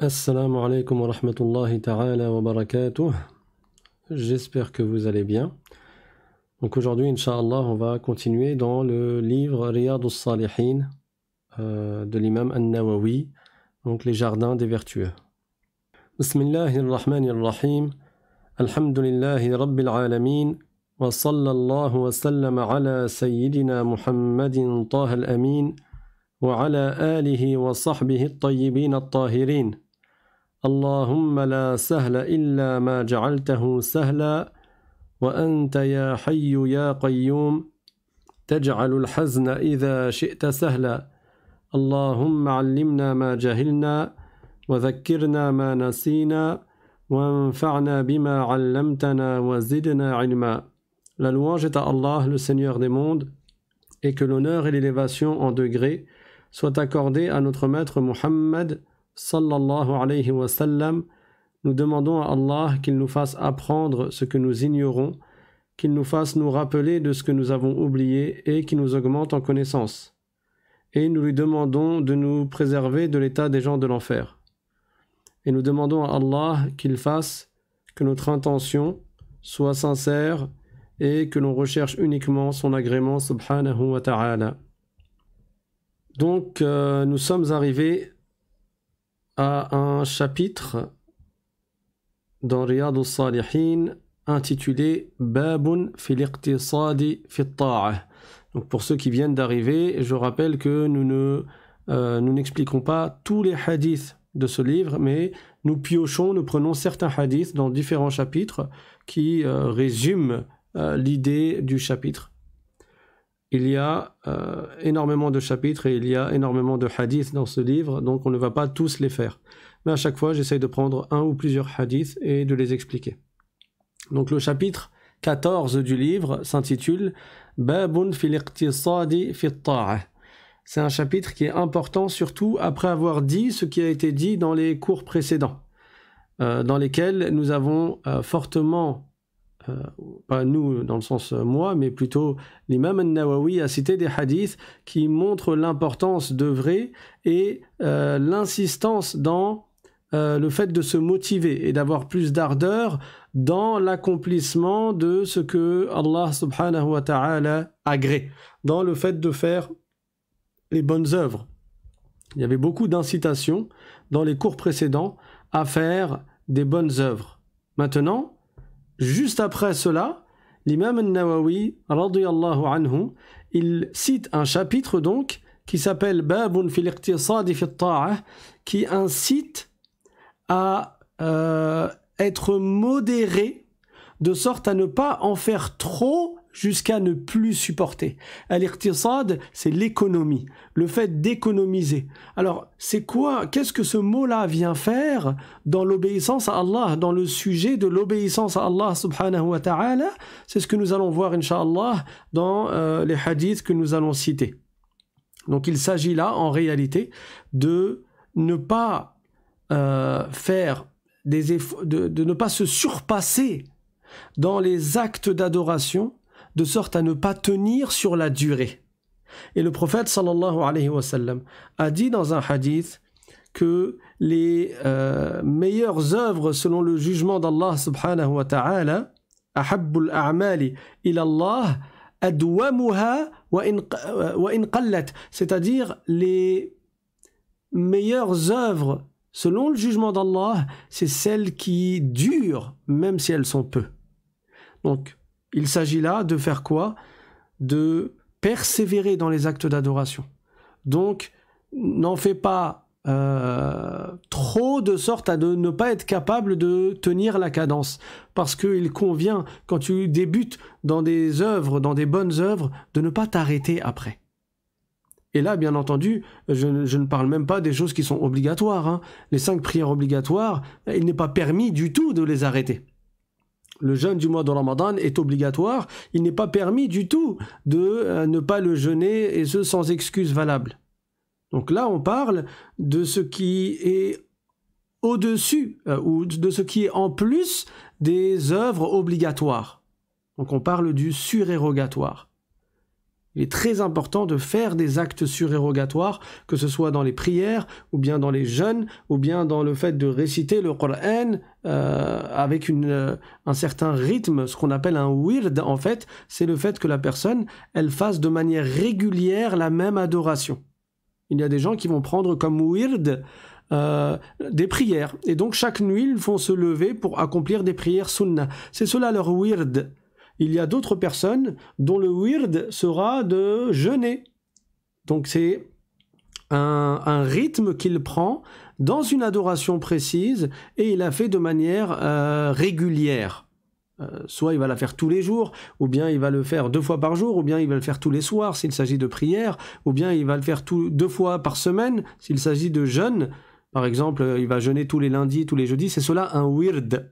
Assalamu alaikum wa rahmatullahi ta'ala wa barakatuh. J'espère que vous allez bien. Donc aujourd'hui, Inch'Allah, on va continuer dans le livre Riyad al-Salihin euh, de l'imam An-Nawawi, donc les jardins des vertueux. Bismillahirrahmanirrahim. Alhamdulillahi rabbil alamin. Wa sallallahu wa sallam ala sayyidina Muhammadin taha al-amin. وعلى آله وصحبه al-tahirin اللهم لا سهل الا ما جعلته سهلا وانت يا حي يا قيوم تجعل الحزن اذا شئت سهلا اللهم علمنا ما جهلنا وذكرنا ما نسينا وانفعنا بما علمتنا وزدنا علما La louange الله à Allah, le Seigneur des mondes, et que l'honneur et l'élévation en degré soient accordés à notre Maître Muhammad, sallallahu wa nous demandons à Allah qu'il nous fasse apprendre ce que nous ignorons, qu'il nous fasse nous rappeler de ce que nous avons oublié et qu'il nous augmente en connaissance. Et nous lui demandons de nous préserver de l'état des gens de l'enfer. Et nous demandons à Allah qu'il fasse que notre intention soit sincère et que l'on recherche uniquement son agrément subhanahu wa ta'ala. Donc euh, nous sommes arrivés un chapitre dans Riyad al-Salihin intitulé Babun fil iqtisadi fi Donc pour ceux qui viennent d'arriver, je rappelle que nous ne euh, n'expliquons pas tous les hadiths de ce livre, mais nous piochons, nous prenons certains hadiths dans différents chapitres qui euh, résument euh, l'idée du chapitre il y a euh, énormément de chapitres et il y a énormément de hadiths dans ce livre, donc on ne va pas tous les faire. Mais à chaque fois, j'essaye de prendre un ou plusieurs hadiths et de les expliquer. Donc le chapitre 14 du livre s'intitule Babun fil C'est un chapitre qui est important surtout après avoir dit ce qui a été dit dans les cours précédents, euh, dans lesquels nous avons euh, fortement euh, pas nous dans le sens euh, moi, mais plutôt l'imam al-Nawawi a cité des hadiths qui montrent l'importance d'œuvrer et euh, l'insistance dans le fait de se motiver et d'avoir plus d'ardeur dans l'accomplissement de ce que Allah subhanahu wa ta'ala agrée, dans le fait de faire les bonnes œuvres. Il y avait beaucoup d'incitations dans les cours précédents à faire des bonnes œuvres. Maintenant, Juste après cela, l'imam al-Nawawi, anhu, il cite un chapitre donc qui s'appelle Babun fil qui incite à euh, être modéré de sorte à ne pas en faire trop jusqu'à ne plus supporter. Al-iqtisad, c'est l'économie, le fait d'économiser. Alors, c'est quoi Qu'est-ce que ce mot-là vient faire dans l'obéissance à Allah, dans le sujet de l'obéissance à Allah subhanahu wa ta'ala C'est ce que nous allons voir, inshallah, dans euh, les hadiths que nous allons citer. Donc, il s'agit là, en réalité, de ne pas euh, faire des efforts, de ne pas se surpasser dans les actes d'adoration de sorte à ne pas tenir sur la durée. Et le prophète sallallahu alayhi wa sallam a dit dans un hadith que les euh, meilleures œuvres selon le jugement d'Allah subhanahu wa ta'ala, c'est-à-dire les meilleures œuvres selon le jugement d'Allah, c'est celles qui durent même si elles sont peu. Donc il s'agit là de faire quoi De persévérer dans les actes d'adoration. Donc, n'en fais pas euh, trop de sorte à de ne pas être capable de tenir la cadence. Parce qu'il convient, quand tu débutes dans des œuvres, dans des bonnes œuvres, de ne pas t'arrêter après. Et là, bien entendu, je, ne parle même pas des choses qui sont obligatoires. Hein. Les cinq prières obligatoires, il n'est pas permis du tout de les arrêter le jeûne du mois de Ramadan est obligatoire, il n'est pas permis du tout de euh, ne pas le jeûner et ce sans excuse valable. Donc là, on parle de ce qui est au-dessus euh, ou de ce qui est en plus des œuvres obligatoires. Donc on parle du surérogatoire. Il est très important de faire des actes surérogatoires, que ce soit dans les prières, ou bien dans les jeûnes, ou bien dans le fait de réciter le Qur'an euh, avec euh, un certain rythme, ce qu'on appelle un wird en fait, c'est le fait que la personne, elle fasse de manière régulière la même adoration. Il y a des gens qui vont prendre comme wird euh, des prières. Et donc chaque nuit, ils vont se lever pour accomplir des prières sunnah. C'est cela leur wird il y a d'autres personnes dont le weird sera de jeûner. Donc c'est un, rythme qu'il prend dans une adoration précise et il la fait de manière euh, régulière. Euh, soit il va la faire tous les jours, ou bien il va le faire deux fois par jour, ou bien il va le faire tous les soirs s'il s'agit de prière, ou bien il va le faire deux fois par semaine s'il s'agit de jeûne. Par exemple, euh, il va jeûner tous les lundis, tous les jeudis. C'est cela un wird.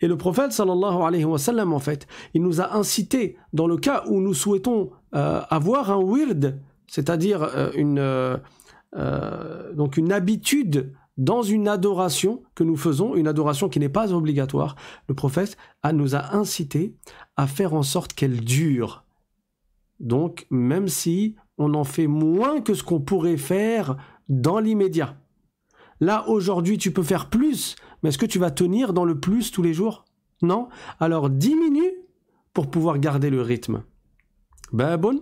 Et le prophète sallallahu alayhi wa sallam, en fait, il nous a incité, dans le cas où nous souhaitons euh, avoir un wird, c'est-à-dire euh, une, euh, donc une habitude dans une adoration que nous faisons, une adoration qui n'est pas obligatoire, le prophète a, nous a incité à faire en sorte qu'elle dure. Donc, même si on en fait moins que ce qu'on pourrait faire dans l'immédiat. Là, aujourd'hui, tu peux faire plus, mais est-ce que tu vas tenir dans le plus tous les jours Non Alors diminue pour pouvoir garder le rythme. Babun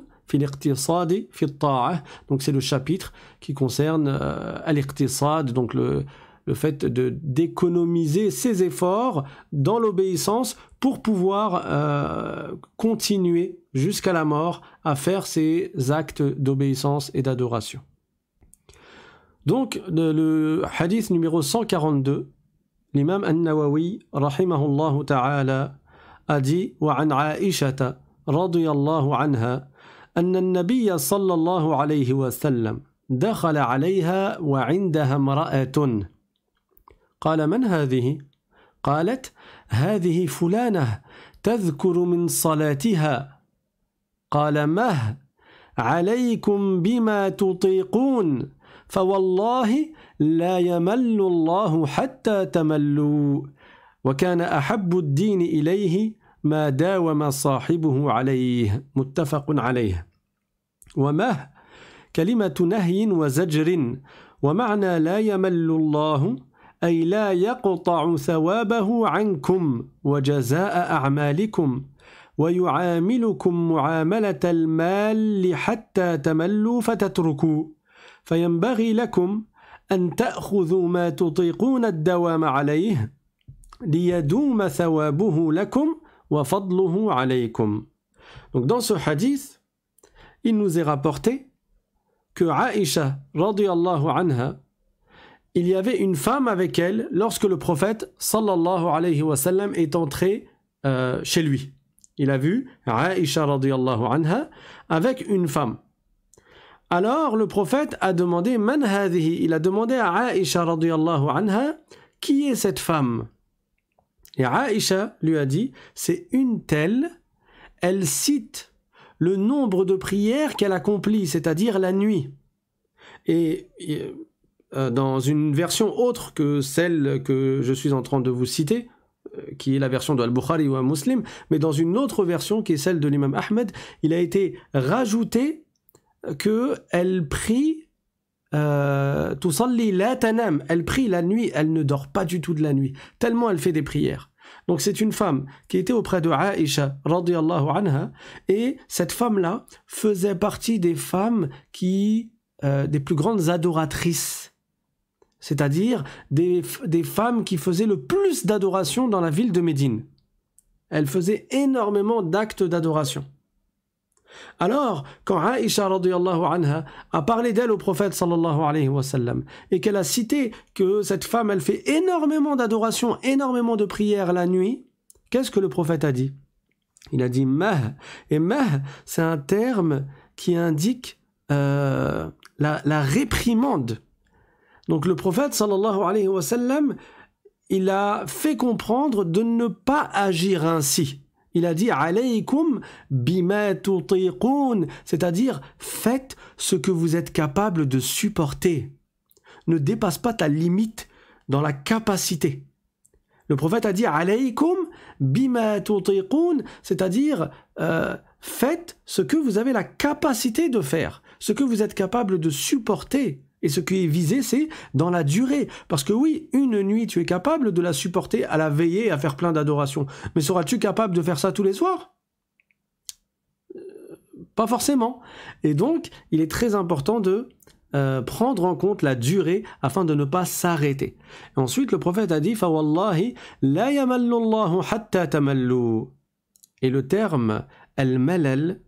donc c'est le chapitre qui concerne euh, donc le, fait d'économiser ses efforts dans l'obéissance pour pouvoir euh, continuer jusqu'à la mort à faire ses actes d'obéissance et d'adoration. Donc euh, le hadith numéro 142 الإمام النووي رحمه الله تعالى أدي وعن عائشة رضي الله عنها أن النبي صلى الله عليه وسلم دخل عليها وعندها امرأة قال من هذه؟ قالت هذه فلانة تذكر من صلاتها قال مه عليكم بما تطيقون فوالله لا يمل الله حتى تملوا وكان أحب الدين إليه ما داوم صاحبه عليه متفق عليه ومه كلمة نهي وزجر ومعنى لا يمل الله أي لا يقطع ثوابه عنكم وجزاء أعمالكم ويعاملكم معاملة المال حتى تملوا فتتركوا فينبغي لكم أن تأخذوا ما تطيقون الدوام عليه ليدوم ثوابه لكم وفضله عليكم. Donc dans ce hadith, il nous est rapporté que Aïcha, radiallahu anha, il y avait une femme avec elle lorsque le prophète, sallallahu alayhi wa sallam, est entré euh, chez lui. Il a vu Aïcha, radiallahu anha, avec une femme. Alors le prophète a demandé Man Il a demandé à Aïcha qui est cette femme Et Aïcha lui a dit c'est une telle, elle cite le nombre de prières qu'elle accomplit, c'est-à-dire la nuit. Et, euh, dans une version autre que celle que je suis en train de vous citer, euh, qui est la version de Al-Bukhari ou un muslim, mais dans une autre version qui est celle de l'imam Ahmed, il a été rajouté qu'elle elle prie euh, la elle prie la nuit, elle ne dort pas du tout de la nuit, tellement elle fait des prières. Donc c'est une femme qui était auprès de Aïcha, et cette femme-là faisait partie des femmes qui, euh, des plus grandes adoratrices, c'est-à-dire des, des femmes qui faisaient le plus d'adoration dans la ville de Médine. Elle faisait énormément d'actes d'adoration. Alors, quand Aïcha anha a parlé d'elle au prophète sallallahu et qu'elle a cité que cette femme, elle fait énormément d'adoration, énormément de prières la nuit, qu'est-ce que le prophète a dit Il a dit mah, et mah, c'est un terme qui indique euh, la, la, réprimande. Donc le prophète sallallahu il a fait comprendre de ne pas agir ainsi. Il a dit alaykum c'est-à-dire faites ce que vous êtes capable de supporter. Ne dépasse pas ta limite dans la capacité. Le prophète a dit alaykum bima c'est-à-dire euh, faites ce que vous avez la capacité de faire, ce que vous êtes capable de supporter. Et ce qui est visé, c'est dans la durée. Parce que oui, une nuit, tu es capable de la supporter à la veiller, à faire plein d'adorations. Mais seras-tu capable de faire ça tous les soirs euh, Pas forcément. Et donc, il est très important de euh, prendre en compte la durée afin de ne pas s'arrêter. Ensuite, le prophète a dit Fawallahi, la hatta tamallu. Et le terme al-malal,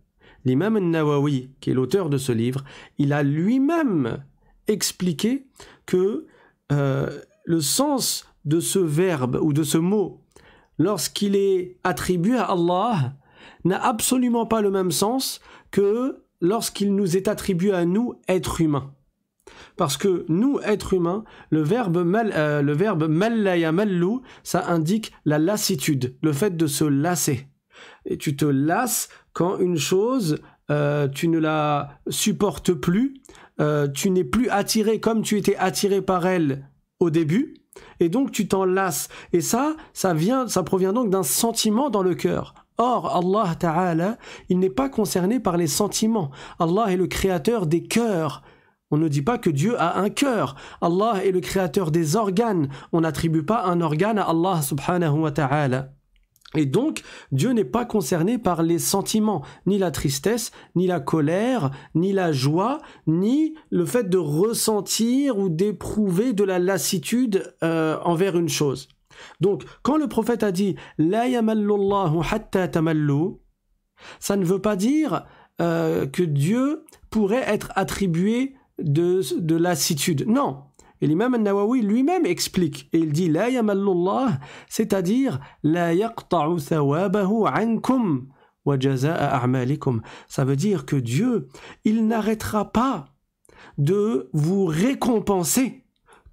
l'imam al-Nawawi, qui est l'auteur de ce livre, il a lui-même expliquer que euh, le sens de ce verbe ou de ce mot, lorsqu'il est attribué à Allah, n'a absolument pas le même sens que lorsqu'il nous est attribué à nous, êtres humains. Parce que nous, êtres humains, le verbe, mal, euh, le verbe ça indique la lassitude, le fait de se lasser. Et tu te lasses quand une chose, euh, tu ne la supportes plus, euh, tu n'es plus attiré comme tu étais attiré par elle au début, et donc tu t'en lasses. Et ça, ça vient, ça provient donc d'un sentiment dans le cœur. Or, Allah Ta'ala, il n'est pas concerné par les sentiments. Allah est le créateur des cœurs. On ne dit pas que Dieu a un cœur. Allah est le créateur des organes. On n'attribue pas un organe à Allah subhanahu wa ta'ala. Et donc, Dieu n'est pas concerné par les sentiments, ni la tristesse, ni la colère, ni la joie, ni le fait de ressentir ou d'éprouver de la lassitude euh, envers une chose. Donc, quand le prophète a dit La yamallullahu hatta tamallu, ça ne veut pas dire euh, que Dieu pourrait être attribué de, de lassitude. Non, et l'imam al-Nawawi lui-même explique, et il dit La yamallullah, c'est-à-dire La yaqta'u thawabahu ankum wa a'malikum. Ça veut dire que Dieu, il n'arrêtera pas de vous récompenser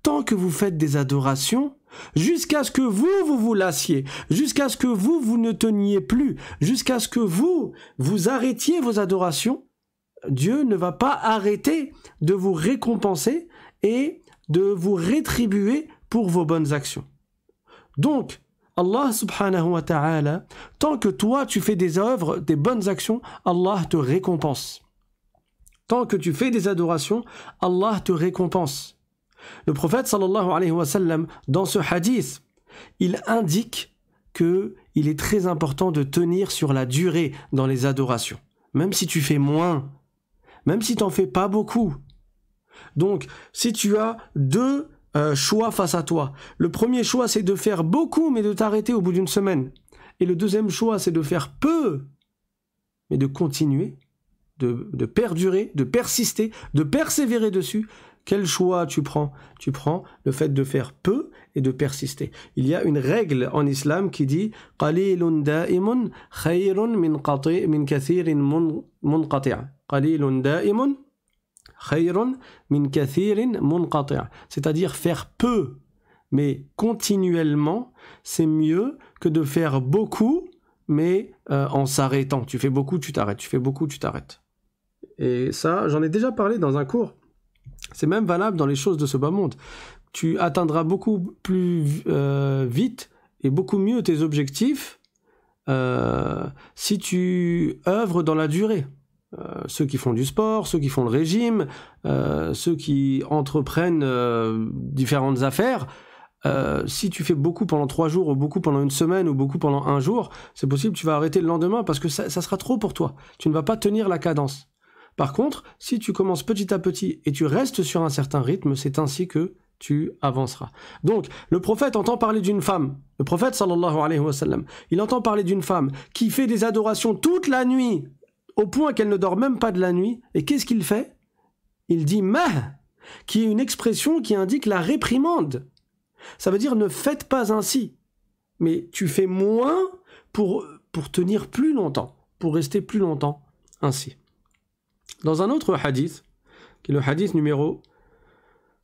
tant que vous faites des adorations jusqu'à ce que vous, vous vous lassiez, jusqu'à ce que vous, vous ne teniez plus, jusqu'à ce que vous, vous arrêtiez vos adorations, Dieu ne va pas arrêter de vous récompenser et de vous rétribuer pour vos bonnes actions. Donc, Allah subhanahu wa ta'ala, tant que toi tu fais des œuvres, des bonnes actions, Allah te récompense. Tant que tu fais des adorations, Allah te récompense. Le prophète sallallahu alayhi wa sallam, dans ce hadith, il indique que il est très important de tenir sur la durée dans les adorations. Même si tu fais moins, même si tu n'en fais pas beaucoup, donc, si tu as deux euh, choix face à toi, le premier choix, c'est de faire beaucoup, mais de t'arrêter au bout d'une semaine. Et le deuxième choix, c'est de faire peu, mais de continuer, de, perdurer, de persister, de persévérer dessus. Quel choix tu prends Tu prends le fait de faire peu et de persister. Il y a une règle en islam qui dit min c'est-à-dire faire peu mais continuellement, c'est mieux que de faire beaucoup mais euh, en s'arrêtant. Tu fais beaucoup, tu t'arrêtes, tu fais beaucoup, tu t'arrêtes. Et ça, j'en ai déjà parlé dans un cours. C'est même valable dans les choses de ce bas monde. Tu atteindras beaucoup plus euh, vite et beaucoup mieux tes objectifs euh, si tu œuvres dans la durée. Euh, ceux qui font du sport, ceux qui font le régime, euh, ceux qui entreprennent euh, différentes affaires. si tu fais beaucoup pendant trois jours, ou beaucoup pendant une semaine, ou beaucoup pendant un jour, c'est possible, tu vas arrêter le lendemain parce que ça, ça, sera trop pour toi. Tu ne vas pas tenir la cadence. Par contre, si tu commences petit à petit et tu restes sur un certain rythme, c'est ainsi que tu avanceras. Donc, le prophète entend parler d'une femme. Le prophète, sallallahu alayhi wa sallam, il entend parler d'une femme qui fait des adorations toute la nuit au point qu'elle ne dort même pas de la nuit. Et qu'est-ce qu'il fait Il dit mah, qui est une expression qui indique la réprimande. Ça veut dire ne faites pas ainsi. Mais tu fais moins pour, pour tenir plus longtemps, pour rester plus longtemps ainsi. Dans un autre hadith, qui est le hadith numéro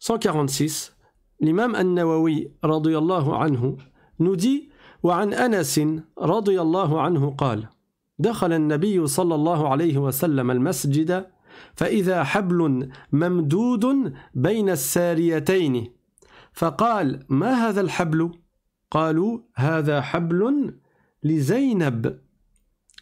146, l'imam An-Nawawi anhu nous dit قال دخل النبي صلى الله عليه وسلم المسجد فإذا حبل ممدود بين الساريتين فقال ما هذا الحبل؟ قالوا هذا حبل لزينب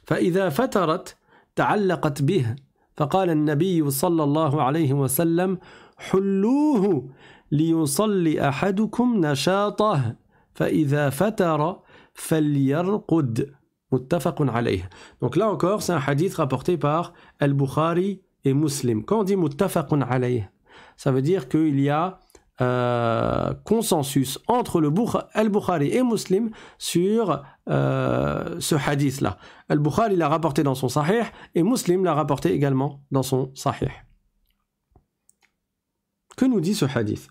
فإذا فترت تعلقت به فقال النبي صلى الله عليه وسلم حلوه ليصلي أحدكم نشاطه فإذا فتر فليرقد Donc là encore, c'est un hadith rapporté par Al-Bukhari et Muslim. Quand on dit muttafaqun alayh, ça veut dire qu'il y a euh, consensus entre le Al-Bukhari et Muslim sur euh, ce hadith-là. Al-Bukhari l'a rapporté dans son sahih et Muslim l'a rapporté également dans son sahih. Que nous dit ce hadith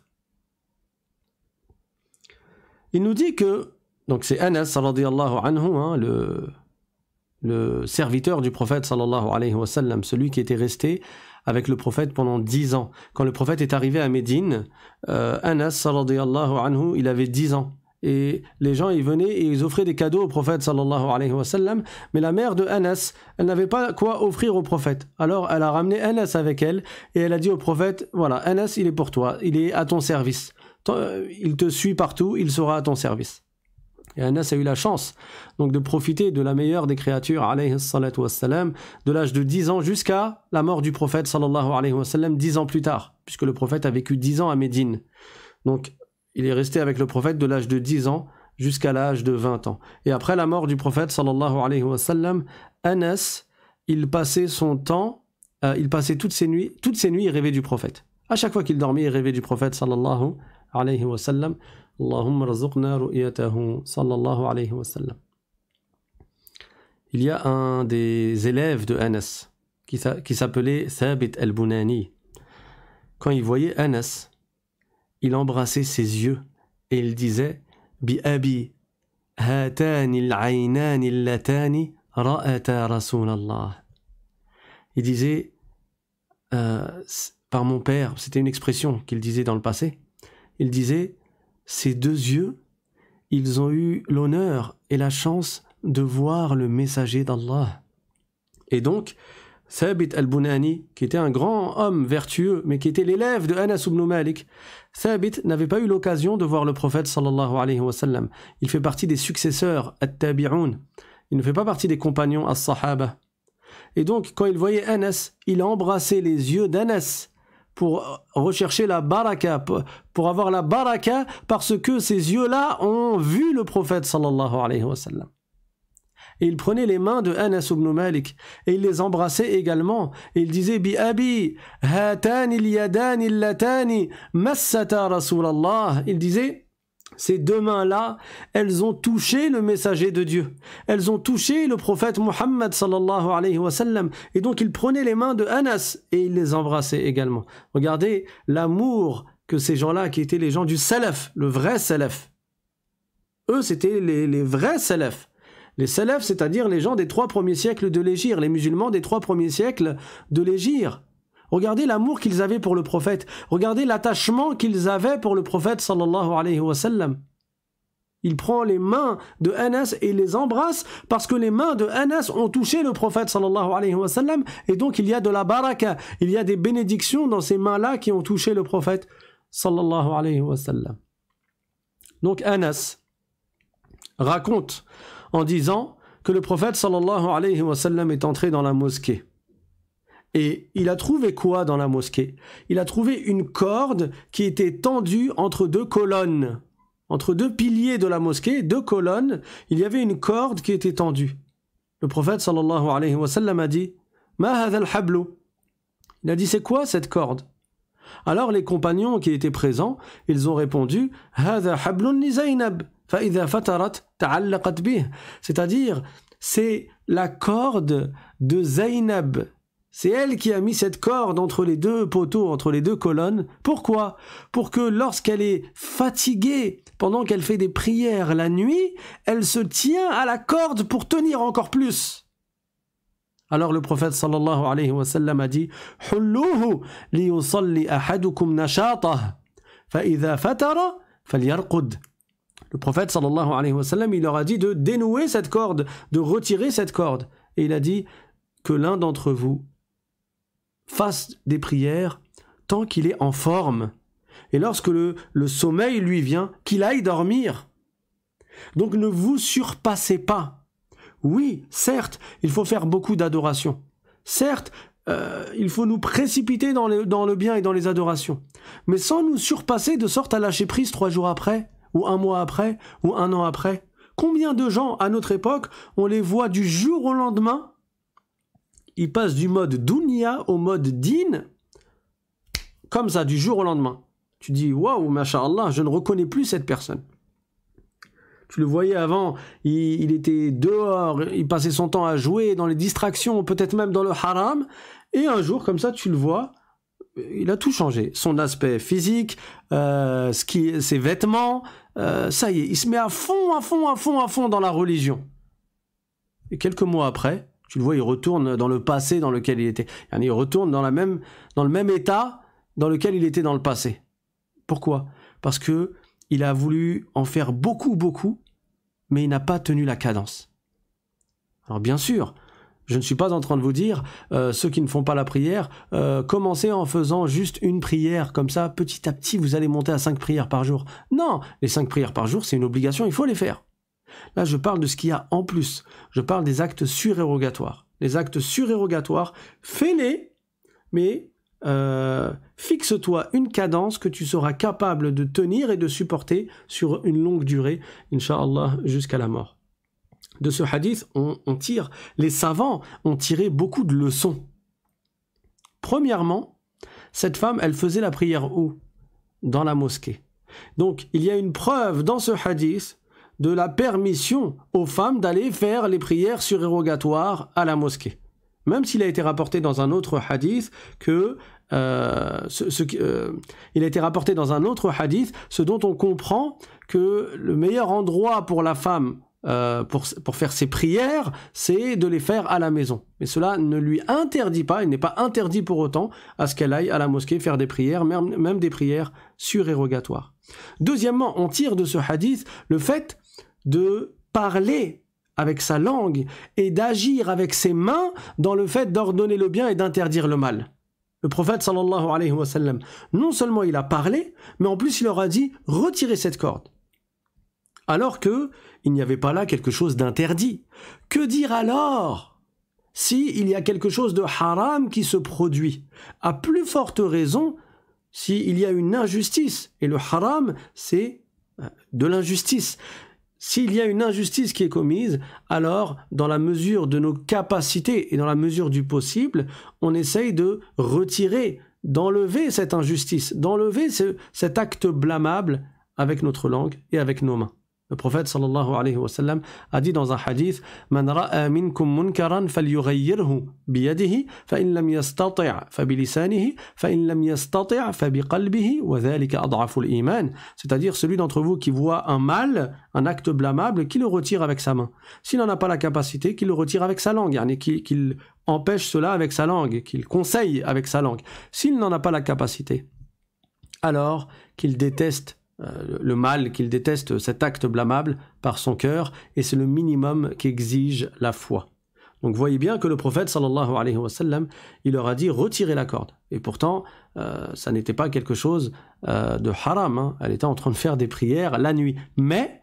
Il nous dit que donc c'est Anas hein, le, serviteur du prophète sallallahu alayhi celui qui était resté avec le prophète pendant dix ans. Quand le prophète est arrivé à Médine, euh, Anas il avait dix ans. Et les gens, ils venaient et ils offraient des cadeaux au prophète sallallahu alayhi Mais la mère de Anas, elle n'avait pas quoi offrir au prophète. Alors elle a ramené Anas avec elle et elle a dit au prophète, voilà, Anas, il est pour toi, il est à ton service. Euh, il te suit partout, il sera à ton service. Et Anas a eu la chance donc de profiter de la meilleure des créatures, alayhi salatu wassalam, de l'âge de 10 ans jusqu'à la mort du prophète, sallallahu alayhi 10 ans plus tard, puisque le prophète a vécu 10 ans à Médine. Donc, il est resté avec le prophète de l'âge de 10 ans jusqu'à l'âge de 20 ans. Et après la mort du prophète, sallallahu alayhi wassalam, Anas, il passait son temps, euh, il passait toutes ses nuits, toutes ses nuits, il rêvait du prophète. À chaque fois qu'il dormait, il rêvait du prophète, sallallahu alayhi il y a un des élèves de Anas qui, s'appelait Thabit al-Bunani. Quand il voyait Anas, il embrassait ses yeux et il disait Bi Abi Hatani Il disait euh, par mon père, c'était une expression qu'il disait dans le passé. Il disait ces deux yeux, ils ont eu l'honneur et la chance de voir le messager d'Allah. Et donc, Thabit al-Bunani, qui était un grand homme vertueux, mais qui était l'élève de Anas ibn Malik, Thabit n'avait pas eu l'occasion de voir le prophète sallallahu alayhi wa sallam. Il fait partie des successeurs, at-tabi'un. Il ne fait pas partie des compagnons, as-sahaba. Et donc, quand il voyait Anas, il embrassait les yeux d'Anas pour euh, rechercher la baraka, pour avoir la baraka, parce que ces yeux-là ont vu le prophète sallallahu alayhi wa sallam. Et il prenait les mains de Anas ibn Malik et il les embrassait également. Et il disait Bi abi, hatani yadani latani, massata rasulallah. Il disait ces deux mains-là, elles ont touché le messager de Dieu. Elles ont touché le prophète Mohammed sallallahu alayhi wa sallam. Et donc il prenait les mains de Anas et il les embrassait également. Regardez l'amour que ces gens-là, qui étaient les gens du salaf, le vrai salaf. Eux, c'était les, vrais salaf. Les salaf, c'est-à-dire les gens des trois premiers siècles de l'Égir, les musulmans des trois premiers siècles de l'Égir. Regardez l'amour qu'ils avaient pour le prophète. Regardez l'attachement qu'ils avaient pour le prophète sallallahu alayhi wa sallam. Il prend les mains de Anas et les embrasse parce que les mains de Anas ont touché le prophète sallallahu alayhi wa sallam et donc il y a de la baraka, il y a des bénédictions dans ces mains-là qui ont touché le prophète alayhi Donc Anas raconte en disant que le prophète sallallahu alayhi wa sallam est entré dans la mosquée. Et il a trouvé quoi dans la mosquée Il a trouvé une corde qui était tendue entre deux colonnes. Entre deux piliers de la mosquée, deux colonnes, il y avait une corde qui était tendue. Le prophète sallallahu alayhi wa sallam a dit Ma Il a dit C'est quoi cette corde Alors les compagnons qui étaient présents, ils ont répondu fatarat C'est-à-dire, c'est la corde de Zainab, c'est elle qui a mis cette corde entre les deux poteaux, entre les deux colonnes. Pourquoi Pour que lorsqu'elle est fatiguée, pendant qu'elle fait des prières la nuit, elle se tient à la corde pour tenir encore plus. Alors le prophète sallallahu alayhi wa sallam a dit fatara Le prophète sallallahu alayhi wa sallam, il leur a dit de dénouer cette corde, de retirer cette corde. Et il a dit que l'un d'entre vous fasse des prières tant qu'il est en forme. Et lorsque le, le sommeil lui vient, qu'il aille dormir. Donc ne vous surpassez pas. Oui, certes, il faut faire beaucoup d'adoration. Certes, euh, il faut nous précipiter dans dans le bien et dans les adorations. Mais sans nous surpasser de sorte à lâcher prise trois jours après, ou un mois après, ou un an après. Combien de gens, à notre époque, on les voit du jour au lendemain il passe du mode dunya au mode din, comme ça, du jour au lendemain. Tu dis, waouh, masha'Allah, je ne reconnais plus cette personne. Tu le voyais avant, il, était dehors, il passait son temps à jouer dans les distractions, peut-être même dans le haram. Et un jour, comme ça, tu le vois, il a tout changé. Son aspect physique, euh, ses vêtements, euh, ça y est, il se met à fond, à fond, à fond, à fond dans la religion. Et quelques mois après, tu le vois, il retourne dans le passé dans lequel il était. Il retourne dans, la même, dans le même état dans lequel il était dans le passé. Pourquoi Parce que il a voulu en faire beaucoup, beaucoup, mais il n'a pas tenu la cadence. Alors bien sûr, je ne suis pas en train de vous dire, euh, ceux qui ne font pas la prière, euh, commencez en faisant juste une prière, comme ça, petit à petit, vous allez monter à cinq prières par jour. Non, les cinq prières par jour, c'est une obligation, il faut les faire. Là, je parle de ce qu'il y a en plus. Je parle des actes surérogatoires. Les actes surérogatoires, fais-les, mais euh, fixe-toi une cadence que tu seras capable de tenir et de supporter sur une longue durée, inshallah, jusqu'à la mort. De ce hadith, on, on tire, les savants ont tiré beaucoup de leçons. Premièrement, cette femme, elle faisait la prière où Dans la mosquée. Donc, il y a une preuve dans ce hadith de la permission aux femmes d'aller faire les prières surérogatoires à la mosquée. Même s'il a été rapporté dans un autre hadith que euh, ce, euh, il a été rapporté dans un autre hadith, ce dont on comprend que le meilleur endroit pour la femme euh, pour, pour, faire ses prières, c'est de les faire à la maison. Mais cela ne lui interdit pas, il n'est pas interdit pour autant à ce qu'elle aille à la mosquée faire des prières, même, même des prières surérogatoires. Deuxièmement, on tire de ce hadith le fait de parler avec sa langue et d'agir avec ses mains dans le fait d'ordonner le bien et d'interdire le mal. Le prophète alayhi non seulement il a parlé, mais en plus il leur a dit retirez cette corde. Alors que il n'y avait pas là quelque chose d'interdit. Que dire alors si il y a quelque chose de haram qui se produit À plus forte raison s'il y a une injustice et le haram c'est euh, de l'injustice s'il y a une injustice qui est commise, alors, dans la mesure de nos capacités et dans la mesure du possible, on essaye de retirer, d'enlever cette injustice, d'enlever cet acte blâmable avec notre langue et avec nos mains. Le prophète sallallahu alayhi wa sallam a dit dans un hadith cest C'est-à-dire celui d'entre vous qui voit un mal, un acte blâmable, qui le retire avec sa main. S'il n'en a pas la capacité, qu'il le retire avec sa langue, yani qu'il empêche cela avec sa langue, qu'il conseille avec sa langue. S'il n'en a pas la capacité, alors qu'il déteste euh, le mal qu'il déteste cet acte blâmable par son cœur, et c'est le minimum qu'exige la foi. Donc voyez bien que le prophète sallallahu alayhi wa sallam, il leur a dit retirez la corde. Et pourtant, euh, ça n'était pas quelque chose euh, de haram. Hein. Elle était en train de faire des prières la nuit. Mais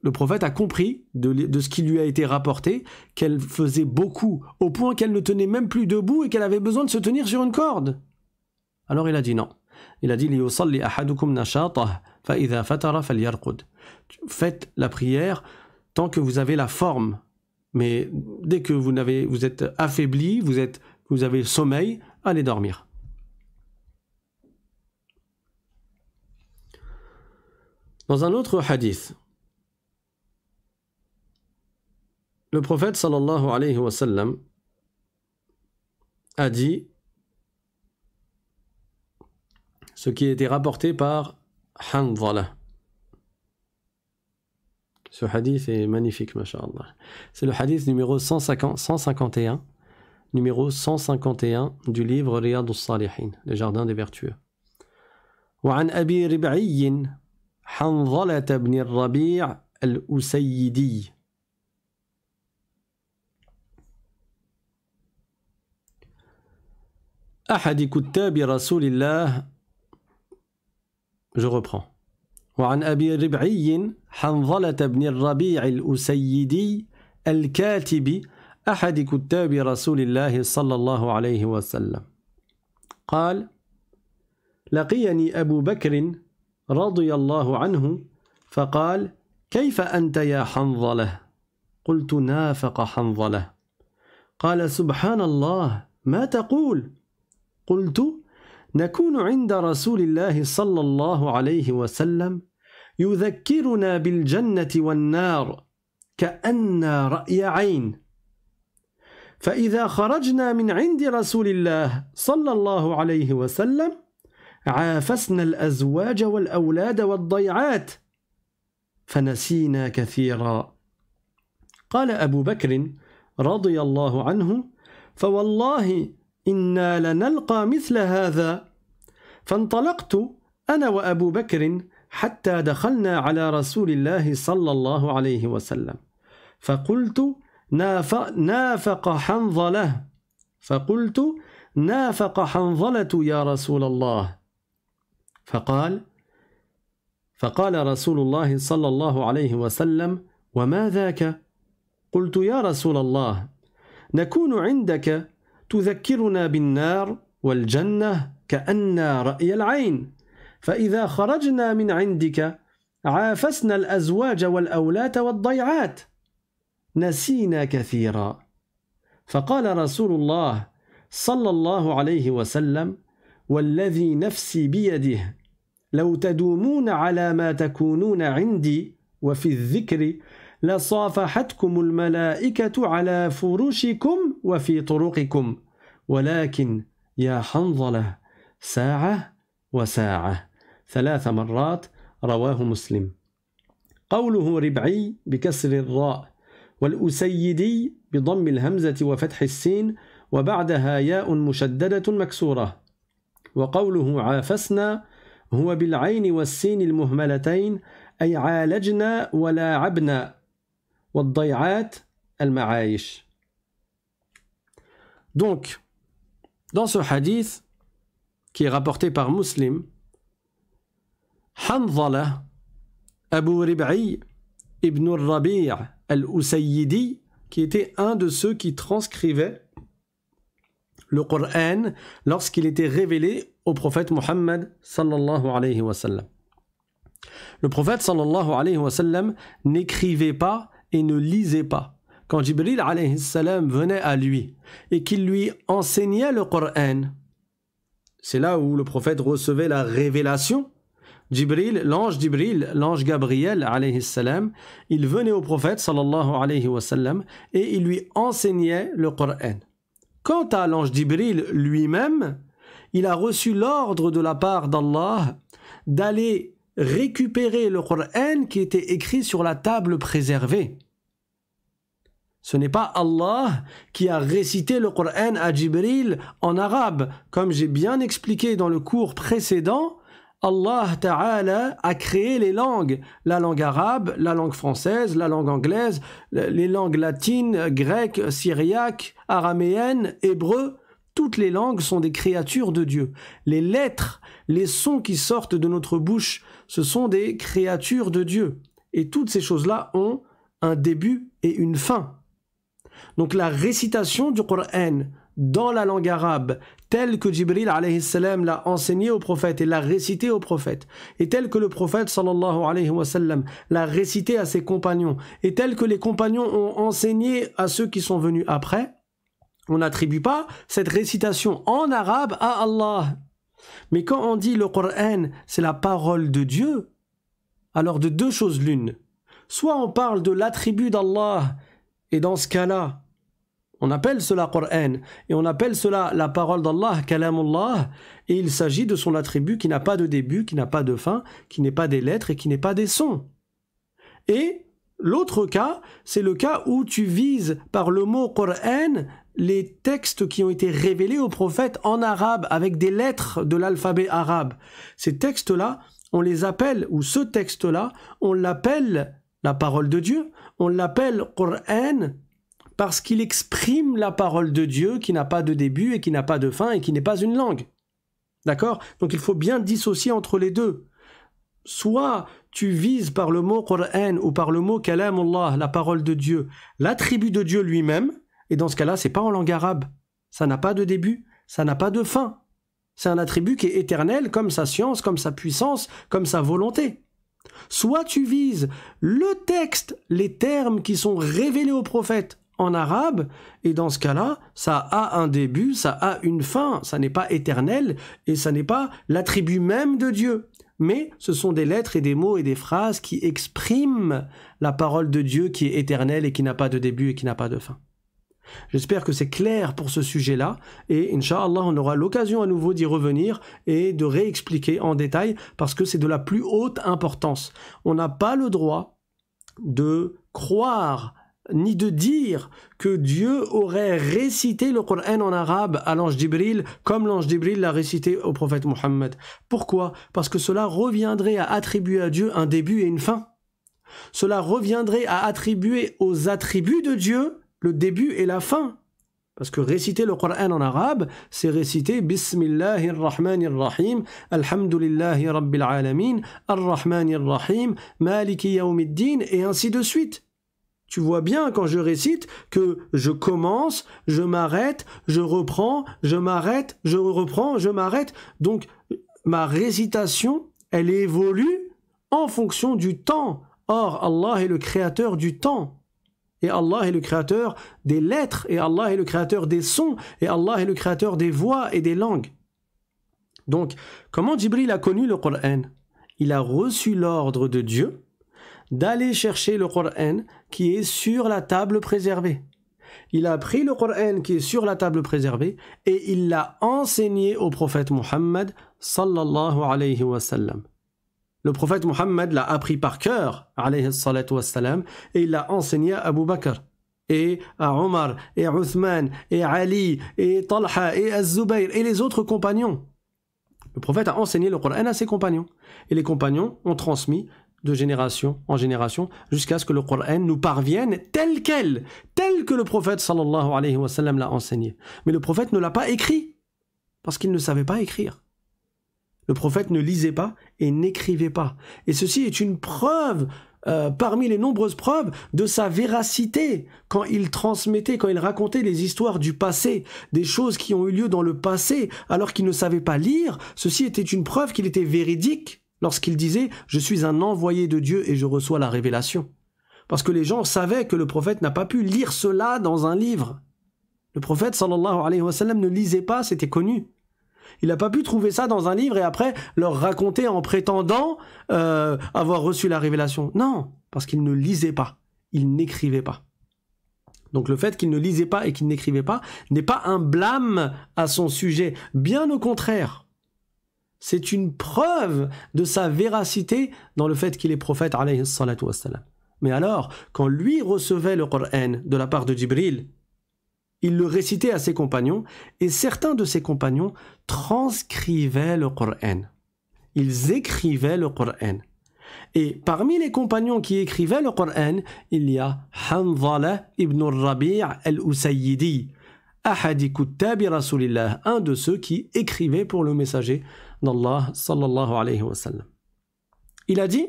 le prophète a compris de ce qui lui a été rapporté qu'elle faisait beaucoup, au point qu'elle ne tenait même plus debout et qu'elle avait besoin de se tenir sur une corde. Alors il a dit non il a dit Faites la prière tant que vous avez la forme. Mais dès que vous, n'avez, vous êtes affaibli, vous, êtes, vous avez sommeil, allez dormir. Dans un autre hadith, le prophète alayhi a dit ce qui a été rapporté par Hanzala. Ce hadith est magnifique, mashallah. C'est le hadith numéro 150, 151, numéro 151 du livre Riyad al-Salihin, les jardins des vertueux. وعن أبي ربعي حنظلة بن الربيع الأسيدي أحد كتاب رسول الله Je reprends. وعن أبي ربعي حنظلة بن الربيع الأسيدي الكاتب أحد كتاب رسول الله صلى الله عليه وسلم قال لقيني أبو بكر رضي الله عنه فقال كيف أنت يا حنظلة قلت نافق حنظلة قال سبحان الله ما تقول قلت نكون عند رسول الله صلى الله عليه وسلم يذكرنا بالجنة والنار كأن رأي عين فإذا خرجنا من عند رسول الله صلى الله عليه وسلم عافسنا الأزواج والأولاد والضيعات فنسينا كثيرا قال أبو بكر رضي الله عنه فوالله إنا لنلقى مثل هذا فانطلقت أنا وأبو بكر حتى دخلنا على رسول الله صلى الله عليه وسلم فقلت نافق حنظله فقلت نافق حنظلة يا رسول الله فقال فقال رسول الله صلى الله عليه وسلم وما ذاك قلت يا رسول الله نكون عندك تذكرنا بالنار والجنة كأن رأي العين فإذا خرجنا من عندك عافسنا الأزواج والأولاد والضيعات نسينا كثيرا فقال رسول الله صلى الله عليه وسلم والذي نفسي بيده لو تدومون على ما تكونون عندي وفي الذكر لصافحتكم الملائكة على فرشكم وفي طرقكم ولكن يا حنظلة ساعة وساعة ثلاث مرات رواه مسلم قوله ربعي بكسر الراء والأسيدي بضم الهمزة وفتح السين وبعدها ياء مشددة مكسورة وقوله عافسنا هو بالعين والسين المهملتين أي عالجنا ولاعبنا Donc, dans ce hadith, qui est rapporté par Muslim, Hanzala, Abu Ribai Ibn Rabi' al qui était un de ceux qui transcrivait le Coran lorsqu'il était révélé au prophète Muhammad sallallahu alayhi wa sallam. Le prophète sallallahu alayhi wa sallam n'écrivait pas et ne lisait pas. Quand Jibril alayhi venait à lui et qu'il lui enseignait le Coran, c'est là où le prophète recevait la révélation. Jibril, l'ange Jibril, l'ange Gabriel alayhi il venait au prophète et il lui enseignait le Coran. Quant à l'ange Jibril lui-même, il a reçu l'ordre de la part d'Allah d'aller récupérer le Coran qui était écrit sur la table préservée. Ce n'est pas Allah qui a récité le Coran à Jibril en arabe. Comme j'ai bien expliqué dans le cours précédent, Allah Ta'ala a créé les langues, la langue arabe, la langue française, la langue anglaise, les langues latines, grecques, syriaques, araméennes, hébreux. Toutes les langues sont des créatures de Dieu. Les lettres, les sons qui sortent de notre bouche, ce sont des créatures de Dieu. Et toutes ces choses-là ont un début et une fin. Donc la récitation du Coran dans la langue arabe, telle que Jibril alayhi l'a enseigné au prophète et l'a récité au prophète, et telle que le prophète sallallahu alayhi wa l'a récité à ses compagnons, et telle que les compagnons ont enseigné à ceux qui sont venus après, on n'attribue pas cette récitation en arabe à Allah. Mais quand on dit le Coran, c'est la parole de Dieu, alors de deux choses l'une. Soit on parle de l'attribut d'Allah, et dans ce cas-là, on appelle cela Qur'an et on appelle cela la parole d'Allah, kalamullah, et il s'agit de son attribut qui n'a pas de début, qui n'a pas de fin, qui n'est pas des lettres et qui n'est pas des sons. Et l'autre cas, c'est le cas où tu vises par le mot Qur'an les textes qui ont été révélés au prophète en arabe avec des lettres de l'alphabet arabe. Ces textes-là, on les appelle, ou ce texte-là, on l'appelle la parole de Dieu. On l'appelle Qur'an parce qu'il exprime la parole de Dieu qui n'a pas de début et qui n'a pas de fin et qui n'est pas une langue. D'accord Donc il faut bien dissocier entre les deux. Soit tu vises par le mot Qur'an ou par le mot Kalamullah, la parole de Dieu, l'attribut de Dieu lui-même, et dans ce cas-là, c'est pas en langue arabe. Ça n'a pas de début, ça n'a pas de fin. C'est un attribut qui est éternel, comme sa science, comme sa puissance, comme sa volonté. Soit tu vises le texte, les termes qui sont révélés au prophète en arabe, et dans ce cas-là, ça a un début, ça a une fin, ça n'est pas éternel, et ça n'est pas l'attribut même de Dieu. Mais ce sont des lettres et des mots et des phrases qui expriment la parole de Dieu qui est éternelle et qui n'a pas de début et qui n'a pas de fin. J'espère que c'est clair pour ce sujet-là et Inch'Allah, on aura l'occasion à nouveau d'y revenir et de réexpliquer en détail parce que c'est de la plus haute importance. On n'a pas le droit de croire ni de dire que Dieu aurait récité le Coran en arabe à l'ange d'Ibril comme l'ange d'Ibril l'a récité au prophète Mohammed. Pourquoi Parce que cela reviendrait à attribuer à Dieu un début et une fin. Cela reviendrait à attribuer aux attributs de Dieu le début et la fin. Parce que réciter le Coran en arabe, c'est réciter Bismillahir Rahmanir Rahim, Rabbil Alamin, ar Rahim, Maliki et ainsi de suite. Tu vois bien quand je récite que je commence, je m'arrête, je reprends, je m'arrête, je reprends, je m'arrête. Donc ma récitation, elle évolue en fonction du temps. Or, Allah est le créateur du temps et Allah est le créateur des lettres, et Allah est le créateur des sons, et Allah est le créateur des voix et des langues. Donc, comment Jibril a connu le Coran Il a reçu l'ordre de Dieu d'aller chercher le Coran qui est sur la table préservée. Il a pris le Coran qui est sur la table préservée et il l'a enseigné au prophète Muhammad sallallahu alayhi wa sallam. Le prophète Mohammed l'a appris par cœur, et il l'a enseigné à Abu Bakr, et à Omar, et à Uthman, et à Ali, et Talha, et à Zubayr, et les autres compagnons. Le prophète a enseigné le Coran à ses compagnons. Et les compagnons ont transmis de génération en génération jusqu'à ce que le Coran nous parvienne tel quel, tel que le prophète sallallahu alayhi wa sallam l'a enseigné. Mais le prophète ne l'a pas écrit parce qu'il ne savait pas écrire. Le prophète ne lisait pas et n'écrivait pas. Et ceci est une preuve euh, parmi les nombreuses preuves de sa véracité quand il transmettait, quand il racontait les histoires du passé, des choses qui ont eu lieu dans le passé alors qu'il ne savait pas lire, ceci était une preuve qu'il était véridique lorsqu'il disait ⁇ Je suis un envoyé de Dieu et je reçois la révélation ⁇ Parce que les gens savaient que le prophète n'a pas pu lire cela dans un livre. Le prophète sallallahu alayhi wa sallam ne lisait pas, c'était connu. Il n'a pas pu trouver ça dans un livre et après leur raconter en prétendant euh, avoir reçu la révélation. Non, parce qu'il ne lisait pas, il n'écrivait pas. Donc le fait qu'il ne lisait pas et qu'il n'écrivait pas n'est pas un blâme à son sujet, bien au contraire. C'est une preuve de sa véracité dans le fait qu'il est prophète, Mais alors, quand lui recevait le Coran de la part de Jibril, il le récitait à ses compagnons, et certains de ses compagnons transcrivaient le Coran. Ils écrivaient le Coran. Et parmi les compagnons qui écrivaient le Coran, il y a Hanzala ibn Rabi' al-Usayyidi, un de ceux qui écrivait pour le messager d'Allah sallallahu alayhi wa Il a dit,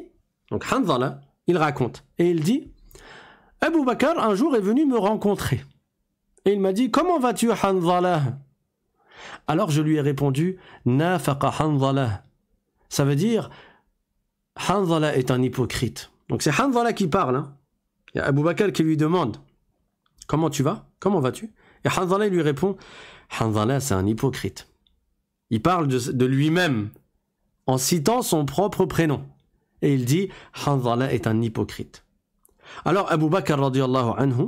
donc Hanzala, il raconte, et il dit Abu Bakr un jour est venu me rencontrer. Et il m'a dit Comment vas-tu, Hanzala. Alors je lui ai répondu Nafaqa Hanzala. Ça veut dire Hanzala est un hypocrite. Donc c'est Hanzala qui parle. Hein. Il y a Bakr qui lui demande Comment tu vas Comment vas-tu Et Hanzala lui répond Hanzala, c'est un hypocrite. Il parle de, lui-même en citant son propre prénom. Et il dit Hanzala est un hypocrite. Alors Abu Bakr radiallahu anhu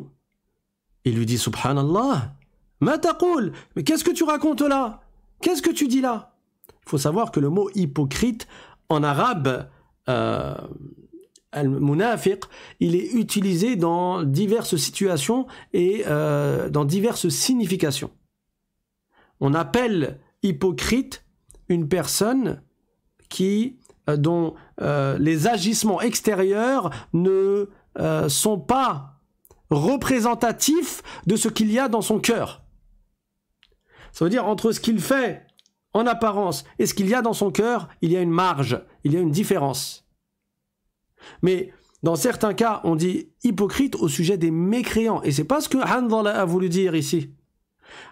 il lui dit Subhanallah, mais qu'est-ce que tu racontes là Qu'est-ce que tu dis là Il faut savoir que le mot hypocrite en arabe, euh, al-munafiq, il est utilisé dans diverses situations et euh, dans diverses significations. On appelle hypocrite une personne qui euh, dont les agissements extérieurs ne sont pas représentatif de ce qu'il y a dans son cœur. Ça veut dire entre ce qu'il fait en apparence et ce qu'il y a dans son cœur, il y a une marge, il y a une différence. Mais dans certains cas, on dit hypocrite au sujet des mécréants. Et c'est pas ce que Handala a voulu dire ici.